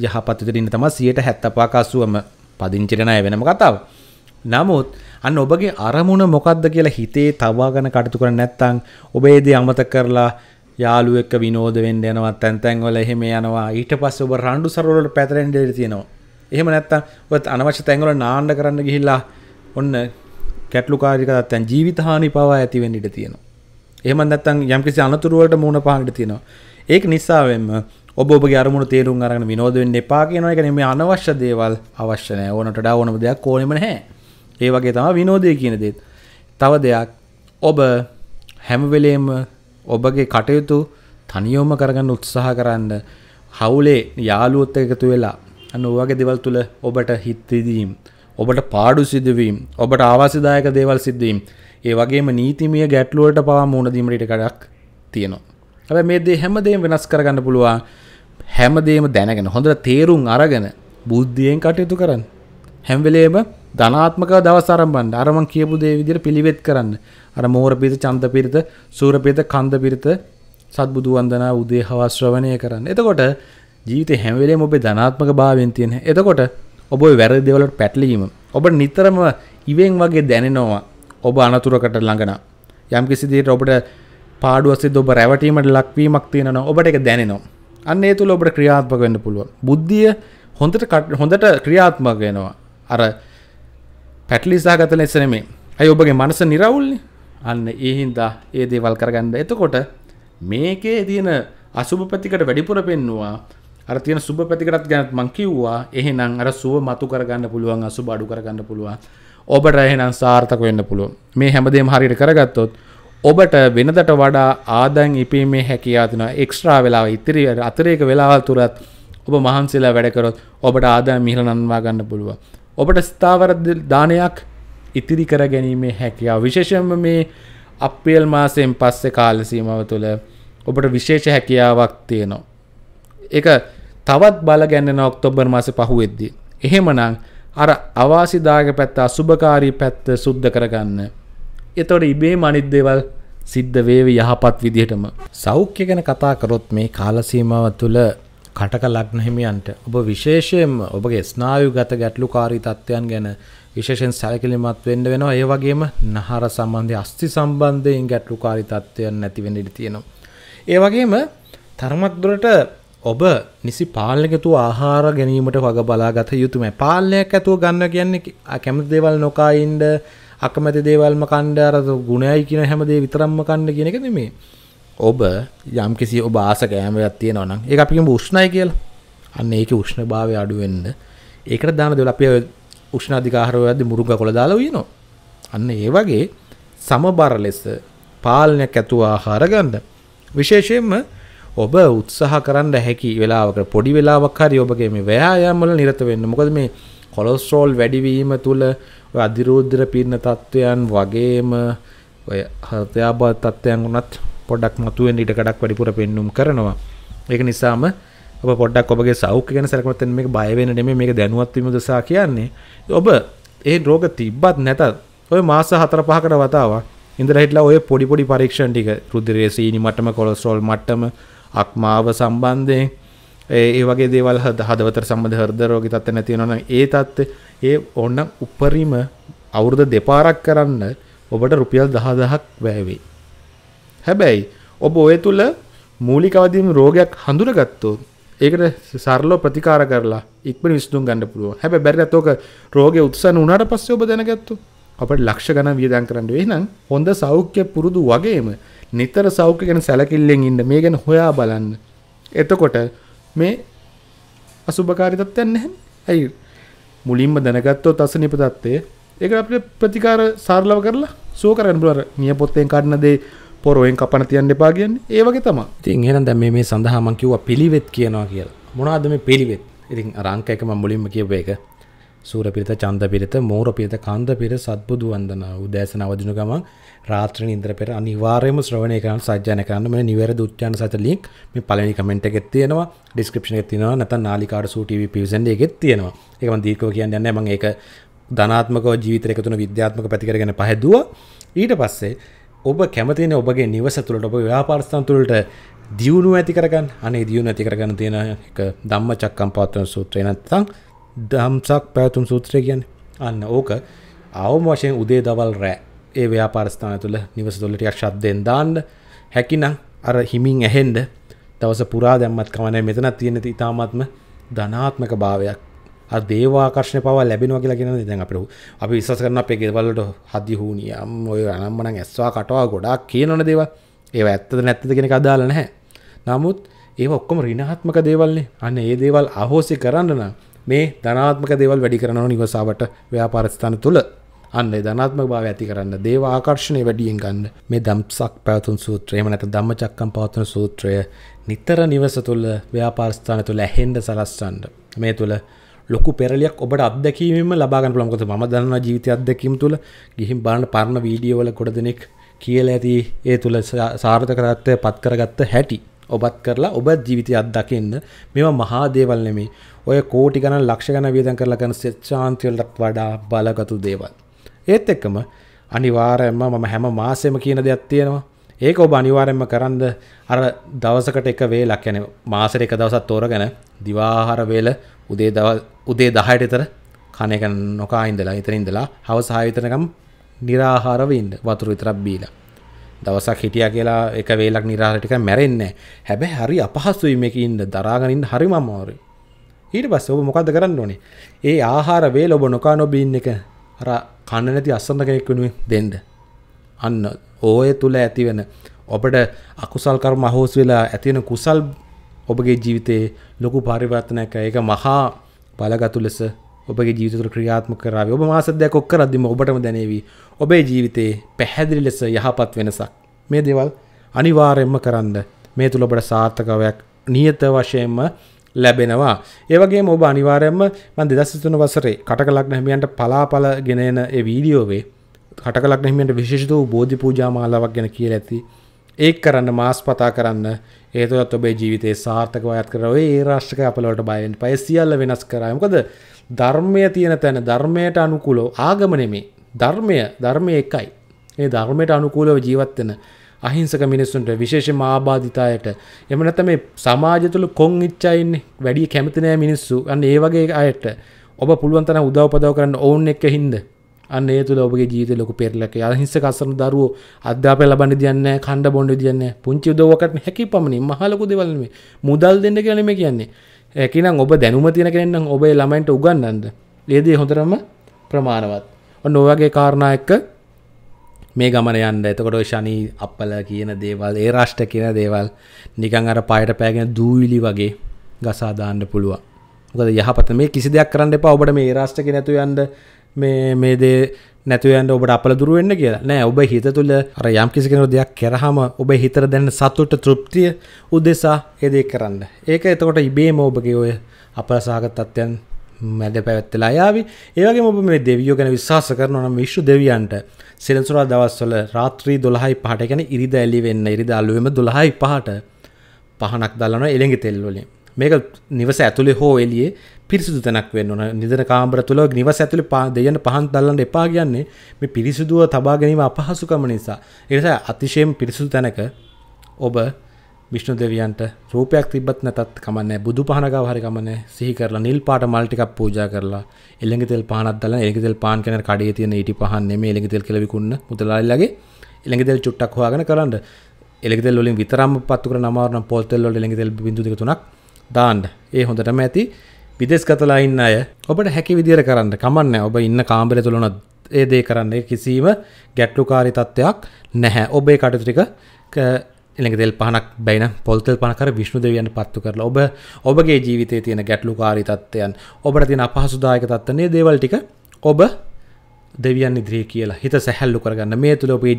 යහපත් විදිහට ඉන්න තමයි 70%ම පදිංචිට ණය වෙනම කතාව. නමුත් අන්න ඔබගේ අරමුණ මොකක්ද කියලා හිතේ තවාගෙන කටයුතු කරන්නේ නැත්නම් ඔබ ඒ දේ අමතක කරලා යාලු එක්ක විනෝද වෙන්න යනවා තැන් තැන් වල එහෙම යනවා ඊට පස්සේ ඔබ රණ්ඩු සරවල වලට පැතලෙන්න ඉඩ තියෙනවා. එහෙම නැත්තම් ඔයත් අනවශ්‍ය තැන් වල නාන්න කරන්න ගිහිල්ලා ඔන්න කැටලුකාරී කතාවෙන් ජීවිත හානි පවා ඇති වෙන්න ඉඩ තියෙනවා. එහෙම නැත්තම් යම්කිසි අනතුරු වලට මුහුණ පාන්න ඉඩ තියෙනවා. ඒක නිසාවෙන්ම ඔබ ඔබගේ අරමුණු තේරුම් අරගෙන විනෝද වෙන්න එපා කියන එක නෙමෙයි අනවශ්‍ය දේවල් අවශ්‍ය නැහැ. ඕනට වඩා ඕනම දෙයක් ඕනෙම නැහැ. ඒ වගේ තමයි විනෝදය කියන දේත්. තව දෙයක් ඔබ හැම වෙලේම ඔබගේ කටයුතු තනියෝම කරගන්න උත්සාහ කරන්න හවුලේ යාළුවොත් එකතු වෙලා අන්න ඔයගේ දේවල් තුල ඔබට හිත්විදීම් ඔබට පාඩු සිදුවීම් ඔබට ආවාසිදායක දේවල් සිද්ධීම් ඒ වගේම නීතිමය ගැටලුවට පවා මුහුණ දීමට කඩක් තියෙනවා. හැබැයි මේ දේ හැමදේම වෙනස් කරගන්න පුළුවන්. හැමදේම දැනගෙන හොඳට තේරුම් අරගෙන බුද්ධියෙන් කටයුතු කරන්න. හැම වෙලේම ධනාත්මකව දවස් ආරම්භන්න. අර මං කියපු දේ විදිහට පිළිවෙත් කරන්න. අර මෝර පිරිත, චන්ද පිරිත, සූර පිරිත, කන්ද පිරිත, සත්බුදු වන්දනා උදේ හවස් ශ්‍රවණය කරන්න. එතකොට ජීවිතේ හැම වෙලේම ඔබේ ධනාත්මක භාවයෙන් තියෙන. එතකොට ඔබ ওই වැරදි දේවල් වලට පැටලීම ඔබ නිතරම ඉවෙන් වගේ දැනෙනවා. ඔබ අනතුරකට ළඟන. යම්කිසි දෙයකට ඔබට පාඩුවස්සේ ඔබ රැවටීමට ලක්වීමක් තියෙනවා. ඔබට ඒක දැනෙනවා. අන්න ඒ තුල ඔබට ක්‍රියාත්මක වෙන්න පුළුවන්. බුද්ධිය හොඳට හොඳට ක්‍රියාත්මක වෙනවා. අර පැටලිසාගත ලෙස නෙමේ ඇයි ඔබගේ මනස නිරවුල්න්නේ අන්න ඒහින්දා ඒ දේවල් කරගන්න එතකොට මේකේ තියෙන අසුභ පැතිකට වැඩිපුර පෙන්නවා අර තියෙන සුබ පැතිකටත් ගැනත් මං කිව්වා එහෙනම් අර සුව මතු කරගන්න පුළුවන් අසුබ අඩු කරගන්න පුළුවන් ඔබට එහෙනම් සාර්ථක වෙන්න පුළුවන් මේ හැමදේම හරියට කරගත්තොත් ඔබට වෙනදට වඩා ආදන් ඉපීමේ හැකියාව තියෙනවා එක්ස්ට්‍රා වෙලාව ඉතිරි අතිරේක වෙලාවල් තුරත් ඔබ මහන්සිලා වැඩ කරොත් ඔබට ආදායම් මිහිර නන්වා ගන්න පුළුවන් ඔබට ස්ථාවර දානයක් ඉතිරි කර ගැනීමේ හැකියාව විශේෂම මේ අපේල් මාසයෙන් පස්සේ කාල සීමාව තුළ ඔබට විශේෂ හැකියාවක් තියෙනවා. ඒක තවත් බල ගැන්නෙන ඔක්තෝබර් මාසේ පහුවෙද්දී. එහෙමනම් අර අවාසිදායක පැත්ත අසුභකාරී පැත්ත සුද්ධ කරගන්න. එතකොට ඉබේ අනිත් දේවල් සිද්ධ වේවි යහපත් විදිහටම. සෞඛ්‍ය ගැන කතා කරොත් මේ කාල සීමාව තුළ කටක ලග්න හිමියන්ට ඔබ විශේෂයෙන්ම ඔබගේ ස්නායුගත ගැටලුකාරී තත්ත්වයන් ගැන විශේෂයෙන් සැලකිලිමත් වෙන්න වෙනවා. ඒ වගේම නහර සම්බන්ධය අස්ථි සම්බන්ධයෙන් ගැටලුකාරී තත්ත්වයන් නැති වෙන්න ඉඩ තියෙනවා. ඒ වගේම තරමක් දුරට ඔබ නිසි පාලනයකතු ආහාර ගැනීමට වග බලාගත යුතුමයි. පාලනයක් ඇතුව ගන්න කියන්නේ කැමති දේවල් නොකා ඉන්න අකමැති දේවල්ම කණ්ඩාර ගුණයයි කියන හැම දේ විතරක්ම කන්න කියන එක නෙමෙයි. ඔබ යම් කිසි ඔබ ආස කෑමයක් තියෙනවා නම් ඒක අපිකම උෂ්ණයි කියලා. අන්න ඒකේ උෂ්ණභාවය අඩු වෙන්න ඒකට දාන දේවල් අපි උෂ්ණ අධිකාරවලදී මුරුංග කොළ දාලා උයනවා. අන්න ඒ වගේ සමබර ලෙස පාලනයක් ඇතුව ආහාර ගන්න. විශේෂයෙන්ම ඔබ උත්සාහ කරන්න හැකි වෙලාවක පොඩි වෙලාවක් හරි ඔබගේ මේ ව්‍යායාම වල නිරත වෙන්න. මොකද මේ කොලෙස්ටරෝල් වැඩිවීම තුල ඔය අධිරෝධිර පීඩන තත්වයන් වගේම ඔය හෘදයාබාධ තත්වයන් උනත් පොඩක් මතුවෙන් ඉට කඩක් වැඩිපුර පෙන්නුම් කරනවා ඒක නිසාම පොඩක් ඔබගේ සෞඛ ගැන සැකමතෙන් මේ බයවෙන නෙම මේ දැනුවත්වීම දසා කියන්නේ ඔබ ඒ රෝග තිබ්බත් නැතත් ඔය මාස හතර පහකට වතාව ඉඳර හිටලා ඔය පොඩි පොඩි පරීක්ෂණ ටික රුධිරයේ සීනි මට්ටම කොලෙස්ටරෝල් මට්ටම අක්මාව සම්බන්ධයෙන් ඒ වගේ දේවල් හදවතට සම්බන්ධ හෘද රෝගී තත්ත්ව නැති වෙනවා නම් ඒ තත්ත්වය ඒ ඕනනම් උපරිම අවුරුදු දෙපාරක් කරන්න ඔබට රුපියල් 10000ක් වැය වෙයි හැබැයි ඔබ ඔය තුල මූලික අවදිම රෝගයක් හඳුනගත්තොත් ඒකට සරලව ප්‍රතිකාර කරලා ඉක්මන විසඳුම් ගන්න පුළුවන්. හැබැයි බැරිවත් ඕක රෝගය උත්සන්න වුණාට පස්සේ ඔබ දැනගත්තොත් අපිට ලක්ෂ ගණන් වියදම් කරන්න වෙයි නම් හොඳ සෞඛ්‍ය පුරුදු වගේම නිතර සෞඛ්‍ය ගැන සැලකිල්ලෙන් ඉන්න මේ ගැන හොයා බලන්න. එතකොට මේ අසුභකාරී තත්ත්වයක් නැහැ. ඇයි මුලින්ම දැනගත්තොත් අසනීප තත්ත්වය ඒක අපිට ප්‍රතිකාර සාරලව කරලා සුව කරගන්න පුළුවන්. නියපොත්තෙන් කඩන දේ පොරෝයෙන් කපන තියන්න එපා කියන්නේ ඒ වගේ තමයි. ඉතින් එහෙනම් දැන් මේ මේ සඳහා මම කිව්වා පිළිවෙත් කියනවා කියලා. මොනවද මේ පිළිවෙත්? ඉතින් අර අංක එක මම මුලින්ම කියපු එක. සූර පිරිත චන්ද පිරිත මෝර පිරිත කන්ද පිරිත සත්බුදු වන්දනා උදෑසන අවදින ගමන් රාත්‍රී නින්දර පෙර අනිවාර්යයෙන්ම ශ්‍රවණය කරන්න සජ්ජායන කරන්න මේ නිවැරදි උච්චාරණ සහිත ලින්ක් මේ පළවෙනි කමෙන්ට් එකෙත් තියෙනවා ඩිස්ක්‍රිප්ෂන් එකේ තියෙනවා නැත්නම් නාලිකාඩ සූ ටීවී පිවිසන් එකෙත් තියෙනවා ඒක මම දීර්ඝව කියන්නේ නැහැ මම ඒක ධනාත්මකව ජීවිතේ එකතුන විද්‍යාත්මක පැතිකරගෙන පහදුවා ඊට පස්සේ ඔබ කැමතින ඔබගේ නිවස තුළට ඔබ ව්‍යාපාරස්ථාන තුළට දියුණු ඇති කරගන්න අනේ දියුණු ඇති කරගන්න තියෙන එක ධම්ම චක්කම්පවත්තන සූත්‍රය නැත්නම් ධම්සක් පැවතුම් සූත්‍රය කියන්නේ අන්න ඕක අවම වශයෙන් උදේ දවල් රෑ ඒ ව්‍යාපාරස්ථාන තුළ නිවස තුළ ටිකක් ශබ්දෙන් දාන්න හැකිනම් අර හිමින් ඇහෙන්න දවස පුරා දැම්මත් කමනෑ මෙතනත් තියෙන ඉතාමත්ම ධනාත්මක භාවයක් දේවාකර්ශය පව ලැබෙනවා කියලා කියෙන දැන් අපට අපි විශස කරන අපේ ගෙවල්ලට හදදි හූනියම් ඔය අනම්මනං ඇස්වා කටවා ගොඩක් කියනොන දේව ඒ ඇත්තද නැත්තද කෙන අදාල නැහැ නමුත් ඒ ඔක්කොම රිනහත්මක දේවල්න්නේ අන්න ඒ දේවල් අහෝසි කරන්නන මේ ධනාත්මක දේවල් වැඩි කරනව නිවසාවට ව්‍යාපාරස්ථාන තුළ අන්න ධනාත්ම භාව ඇති කරන්න දේව ආකර්ශණය වැඩියෙන් ගන්න මේ දම්සක් පැවතුන් සූත්‍රයම නැත දම්ම චක්කම් පවත්වන සූත්‍රය නිතර නිවස තුළ ව්‍යාපාරස්ථාන තුළ ඇහෙන්ඩ සලස්සන්ඩ මේ තුළ ලොකු පෙරලියක් ඔබට අදැකීම ලබාගන්න පුළන්කොත ම දන්න ජීවිත අදැකීම තුළ ගිහිම් බාන්න පරණ වීඩියෝවල කොඩ දෙනෙක් කියල ඇති ඒ තුළ සාර්ථකරත්වය පත්කරගත්ත හැටි ඔබත් කරලා ඔබ ජීවිතය අත්දකින්න මෙම මහා දේවල් නෙමේ ඔය කෝටි ගණන් ලක්ෂ ගණන් වියදම් කරලා කරන සෙච්ඡාන්තිවලට වඩා බලගතු දේවල්. ඒත් එක්කම අනිවාර්යයෙන්ම මම හැම මාසෙම කියන දෙයක් තියෙනවා. ඒක ඔබ අනිවාර්යයෙන්ම කරන්ද අර දවසකට එක වේලක් يعني මාසෙට එක දවසක් තෝරගෙන දිවාහාර වේල උදේ දවල් උදේ 10ට විතර කන එක නොකා ඉඳලා ඉතින් ඉඳලා හවස 6 විතරකම් निराහාරව ඉන්න වතුර විතරක් බීලා දවසක් හිටියා කියලා එක වේලක් निराහාර ටික මැරෙන්නේ හැබැයි හරි අපහසුයි මේක ඉන්න දරාගෙන ඉන්න හරිම අමාරුයි ඊට පස්සේ ඔබ මොකද්ද කරන්න ඕනේ ඒ ආහාර වේල ඔබ නොකා නොබී ඉන්න එක අර කන්න නැති අස්සන්න කෙනෙක් වෙනුවෙන් දෙන්න අන්න ඕය තුල ඇතිවෙන ඔබට අකුසල් කර්ම අහෝස් වෙලා ඇතිවෙන කුසල් ඔබගේ ජීවිතයේ ලොකු පරිවර්තනයක් ඒක මහා බලගතු ලෙස ඔබගේ ජීවිතතුර ක්‍රියාත්මක කරාව ඔබ මාසදයක් ඔක්කර අදදිම ඔබටම දැනේවී ඔබේ ජීවිතයේ පැහැදිලි ලෙස යහපත් වෙනසක් මේ දේවල් අනිවාරෙන්ම කරන්න මේ තුළ ඔබට සාර්ථකවයක් නියත වශයෙන්ම ලැබෙනවා ඒවගේ ඔබ අනිවාරෙන්ම මන් දෙදස්තුන වසරේ කටකලක් නැමියන්ට පලාපල ගෙනන වීඩියෝවේ කටකලක් නැමියන්ට විශේෂ වූ බෝධි පූජාමාලාවක් ගැන කිය ඇති ඒක කරන්න මාස් පතා කරන්න ඒතුවත් ඔබේ ජීවිතේ සාර්ථකව අයත් කරව ඒ රාශ්්‍රක අපලවට බයෙන් පය සියල්ල වෙනස් කරයමකද ධර්මය තියෙන තැන ධර්මයට අනුකුලෝ ආගමනෙමේ ධර්මය ධර්මය එකයි ඒ ධර්මයට අනුකූලව ජීවත්වෙන අහිංසක මිනිස්සුන්ට විශේෂ මාබාධිතායට එමනත මේ සමාජ තුළ කොං ඉච්චයින් වැඩි කැමතිනෑ මිනිස්සු අන්න ඒ වගේ අයට ඔබ පුළුවන්තන උදව්පදව කරන්න ඔවුන් එක්ක හින්ද අන්නේ තුළ ඔබගේ ජීවිත ලොක පෙරලක අහිංස කසන දරුවෝ අධ්‍යාපය ලබන්න දයන්න කණ්ඩ බොඩ දයන්න පුංචි දෝකට හැකි පමණින් මහලකු දෙවලම මුදල් දෙන්න කියලම කියන්නේ ඇකිනම් ඔබ දැනුම තියෙන කෙනෙන්නම් ඔබේ ළමයින්ට උගන්නන්ද ලේදී හොඳරම ප්‍රමාණවත් ඔන්න ඔවගේ කාරණයක්ක මේ ගමන යන්න එතකොට ශනී අපල කියන දේවල් ඒ රාෂ්ට කියන දේවල් නිකං අර පයට පෑගෙන දූවිලි වගේ ගසාදාන්න පුළුවන් මොකද යහපත මේ කිසි දෙයක් කරන්න එපා ඔබට මේ රාෂ්ට නැතු යන්ද මේ මේ දේ නැතුවන්ට ඔබට අපල දුරුවන්න කියලා නෑ ඔබ හිත තුළ අර යම් කිසි කෙන දෙයක් කෙරහම ඔබ හිතර දැන්න සතුට තෘප්තිය උදෙසා එදේ කරන්න ඒක එතකොට ඉබේම ඔබගේ ඔය අපල සාගතත්වයන් මැද පැවැත්වෙලා යාවි ඒවගේ ඔබ මේ දෙවියෝ ගැන විශවාස කරන නම් විශ්ු දෙවියන්ට සෙලසුරා දවස්වල රාත්‍රී දොළහයි පහට ගැන ඉරිද ඇලි වෙන්න ඉරිද අල්ලුවම දොළහයි පහට පහනක් දල්ලන එළෙඟි තෙල්වලින් මේක නිවස ඇතුළේ හෝ එලියේ පිරිසිදු තැනක් වෙන්න ඕන නිදන කාමර තුළ නිවස ඇතුළේ පා දෙයන්න පහන් දල්ලන්න එපා කියන්නේ මේ පිරිසිදුව තබා ගැනීම අපහසුකම නිසා. ඒ නිසා අතිශයින් පිරිසිදු තැනක ඔබ විෂ්ණු දෙවියන්ට රූපයක් තිබ්බත් නැතත් කමන්නේ බුදු පහන ගාව හරි කමන්නේ සිහි කරලා නිල් පාට මල් ටිකක් පූජා කරලා එළඟ තෙල් පහනක් දාලා එළඟ තෙල් පාන් කෙන කඩේ තියෙන ඊටි පහන් නෙමෙයි එළඟ තෙල් කියලා විකුණන මුදලාලිලාගේ එළඟ තෙල් චුට්ටක් හොයාගෙන කරන්න එළඟ තෙල් වලින් විතරක්ම පත්තු කරන අමාරු නම් පොල් තෙල් වල එළඟ තෙල් බිංදු දෙක තුනක් දාන්න ඒ හොඳටම ඇති විදෙස් කතලා ඉන්න අය ඔබට හැකි විදිර කරන්න කමන්න ඔබ ඉන්න කාම්බර තුළන ඒ දේ කරන්නේ කිසිීම ගැට්ලුකාරි තත්ත්වයක් නැහැ ඔබේ කටතුටික එළඟ දෙල් පහනක් බැයින පොල්තල් පනකර විශ්ණු දෙවියන් පත්තු කරලා ඔබ ඔබගේ ජීවිතය තියෙන ගැටලුකාරි තත්වයන් ඔබට තින අපහසුදායක තත්වනේ දේවල්ටික ඔබ දෙවියන් ඉදිරී කියලා හිත සැහැල්ලු කරගන්න මේ තුළ ඔබේ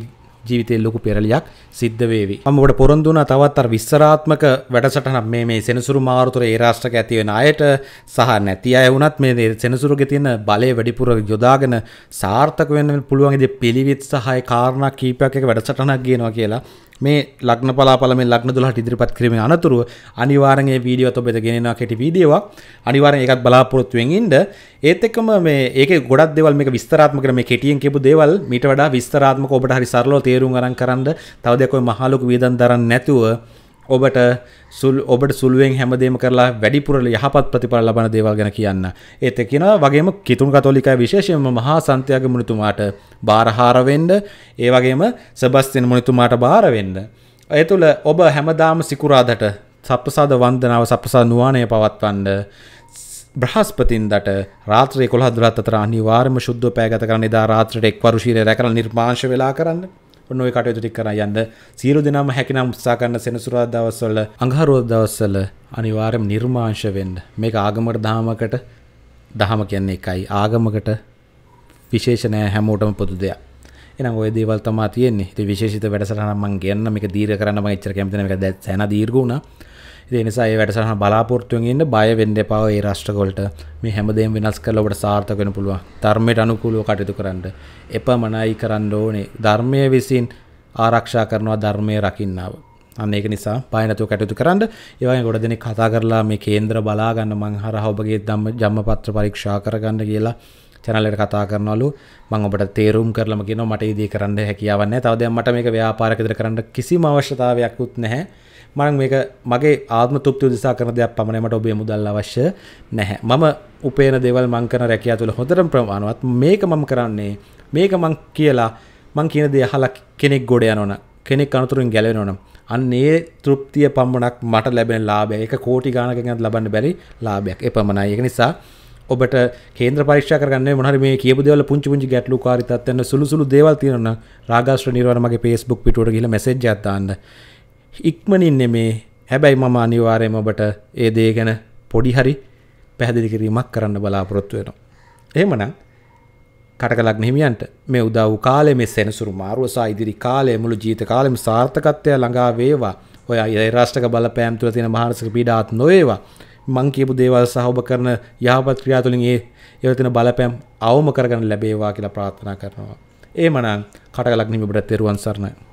ජීවිතේ ලොකු පෙරලියක් සිද්ධ වේවි. මම ඔබට පොරොන්දු වුණා තවත් අර විස්තරාත්මක වැඩසටහනක් මේ මේ සෙනසුරු මාවතර ඒ රාෂ්ට්‍රක ඇති වෙන අයට සහ නැති අය වුණත් මේ සෙනසුරුගේ තියෙන බලය වැඩිපුර යොදාගෙන සාර්ථක වෙන්න පුළුවන් ඉතින් පිළිවිත් සහය කාරණා කීපයක් එක වැඩසටහනක් ගේනවා කියලා මේ ලක්න පලාපල මේ ලක්න දුලහට ඉදිරිපත් කිරීම අනතුරුව අනිවාරගේ වීඩියෝ ඔත බෙද ගෙනවා කෙටි වීඩියවා අනිවාරෙන් එකත් බලාපොරොත්තුවෙන් ඉන්ඩ ඒත් එක්කම මේ ඒක ගොඩක් දෙවල් මේ විස්තරාත්මක මේ කෙටියෙන් කෙපු දේවල් මීට වඩා විස්තරාත්මක ඔබට හරි සරලව තේරුම් අරන් කරන්න තව දෙයක් ඔය මහලුක වේදන් දරන්න නැතුව ඔබට සුල් ඔබට සුළුවෙන් හැමදේම කරලා වැඩිපුර යහපත් ප්‍රතිඵල ලබන දේවල් ගැන කියන්න. ඒත් ඒ කියනවා වගේම කිතුණු කතෝලිකයි විශේෂයෙන්ම මහා සන්තියාග මුනිතුමාට බාරහාර වෙන්න, ඒ වගේම සබස්තින් මුනිතුමාට බාර වෙන්න. ඒ තුළ ඔබ හැමදාම සිකුරාදට සප්පසාද වන්දනාව සප්පසාද නුවාණය පවත්වන්න බ්‍රහස්පතින්දට රාත්‍රී 11 දොළහත් අතර අනිවාර්යම සුද්ධව පෑගත කරන්න එදා රාත්‍රියට එක්වරු ශීලය රැකලා නිර්මාංශ වෙලා කරන්න. ඔන්න ඔය කටයුතු ටික කරා යන්න සියලු දෙනාම හැකිනම් උත්සාහ කරන සෙනසුරාදා දවස්වල අඟහරුවාදා දවස්වල අනිවාර්යයෙන් නිර්මාංශ වෙන්න මේක ආගමකට දහමකට දහම කියන්නේ එකයි ආගමකට විශේෂ නෑ හැමෝටම පොදු දෙයක් එනම් ඔය දේවල් තමා තියෙන්නේ ඉතින් විශේෂිත වැඩසටහනක් මම ගියන්න මේක දීර්ඝ කරන්න මම එච්චර කැමති නෑ මේක දැන් සෑහන දීර්ඝ වුණා එනිසා ඒ වැඩසහ බලාපොරත්තුවෙන් ඉන්න බය වෙන්න එපා ඒ රාෂ්ට්‍රකොල්ට මේ හැමදේම වෙනස් කරලා ඔබට සාර්ථක වෙන්න පුළුවන් ධර්මයට අනුකූලව කටයුතු කරන්න එපමණයි කරන්න ඕනේ ධර්මය විසින් ආරක්ෂා කරනවා ධර්මය රකින්නාව අන්න ඒක නිසා පයනතුව කටයුතු කරන්න ඒවගේ ගොඩ දෙනෙක් කතා කරලා මේ කේන්ද්‍ර බලාගන්න මං හරහා ඔබගේ ධම්ම ජම්මපත්‍ර පරීක්ෂා කරගන්න කියලා channel එකට කතා කරනවලු මම ඔබට තේරුම් කරලම කියනවා මට ඉදී කරන්න හැකියාවක් නැහැ. තවද මට මේක ව්‍යාපාරයක් විතර කරන්න කිසිම අවශ්‍යතාවයක් උත් නැහැ. මරං මේක මගේ ආත්ම තුප්ති දිසා කරන දෙයක් පමණමට ඔබේ මුදල් අවශ්‍ය නැහැ මම උපේන දෙවල් මංකන රැකයා තුළ හොඳරම් ප්‍රමාණවත් මේක මම කරන්නේ මේක මං කියලා මං කියන දේ අහලා කෙනෙක් ගොඩ යනවන කෙනෙක් අනතුරින් ගැලවෙනවනම් අන්න ඒ තෘප්තිය පම්මණක් මට ලැබෙන ලාභය එක කෝටි ගානකගෙනත් ලබන්න බැරි ලාභයක් එපමණයි ඒක නිසා ඔබට කේන්ද්‍ර පරීක්ෂා කරගන්න මොහරි මේ කියපු දේවල් පුංචි පුංචි ගැටලු කාරිතත් යන සුළු සුළු දේවල් තියෙනවා නම් රාගාශ්‍ර නිර්වාණ මගේ Facebook පිටුවට ගිහලා මැසේජ් එකක් දාන්න ඉක්මනින් නෙමේ හැබැයි මම අනිවාර්යයෙන්ම ඔබට ඒ දේ ගැන පොඩි හරි පැහැදිලි කිරීමක් කරන්න බලාපොරොත්තු වෙනවා. එහෙමනම් කටකලක් හිමියන්ට මේ උදා වූ කාලයේ මේ සෙනසුරු මාරුව සහ ඉදිරි කාලයේ මුළු ජීවිත කාලෙම සාර්ථකත්වය ළඟා වේවා. ඔය අයරාෂ්ටක බලපෑම් තුළ තියෙන මහානසික පීඩාත් නොවේවා. මං කියපු දේවල් සහ ඔබ කරන යහපත් ක්‍රියා තුළින් ඒ ඒවල තියෙන බලපෑම් අවම කරගන්න ලැබේවා කියලා ප්‍රාර්ථනා කරනවා. එහෙමනම් කටකලක් හිමි ඔබට තෙරුවන් සරණයි.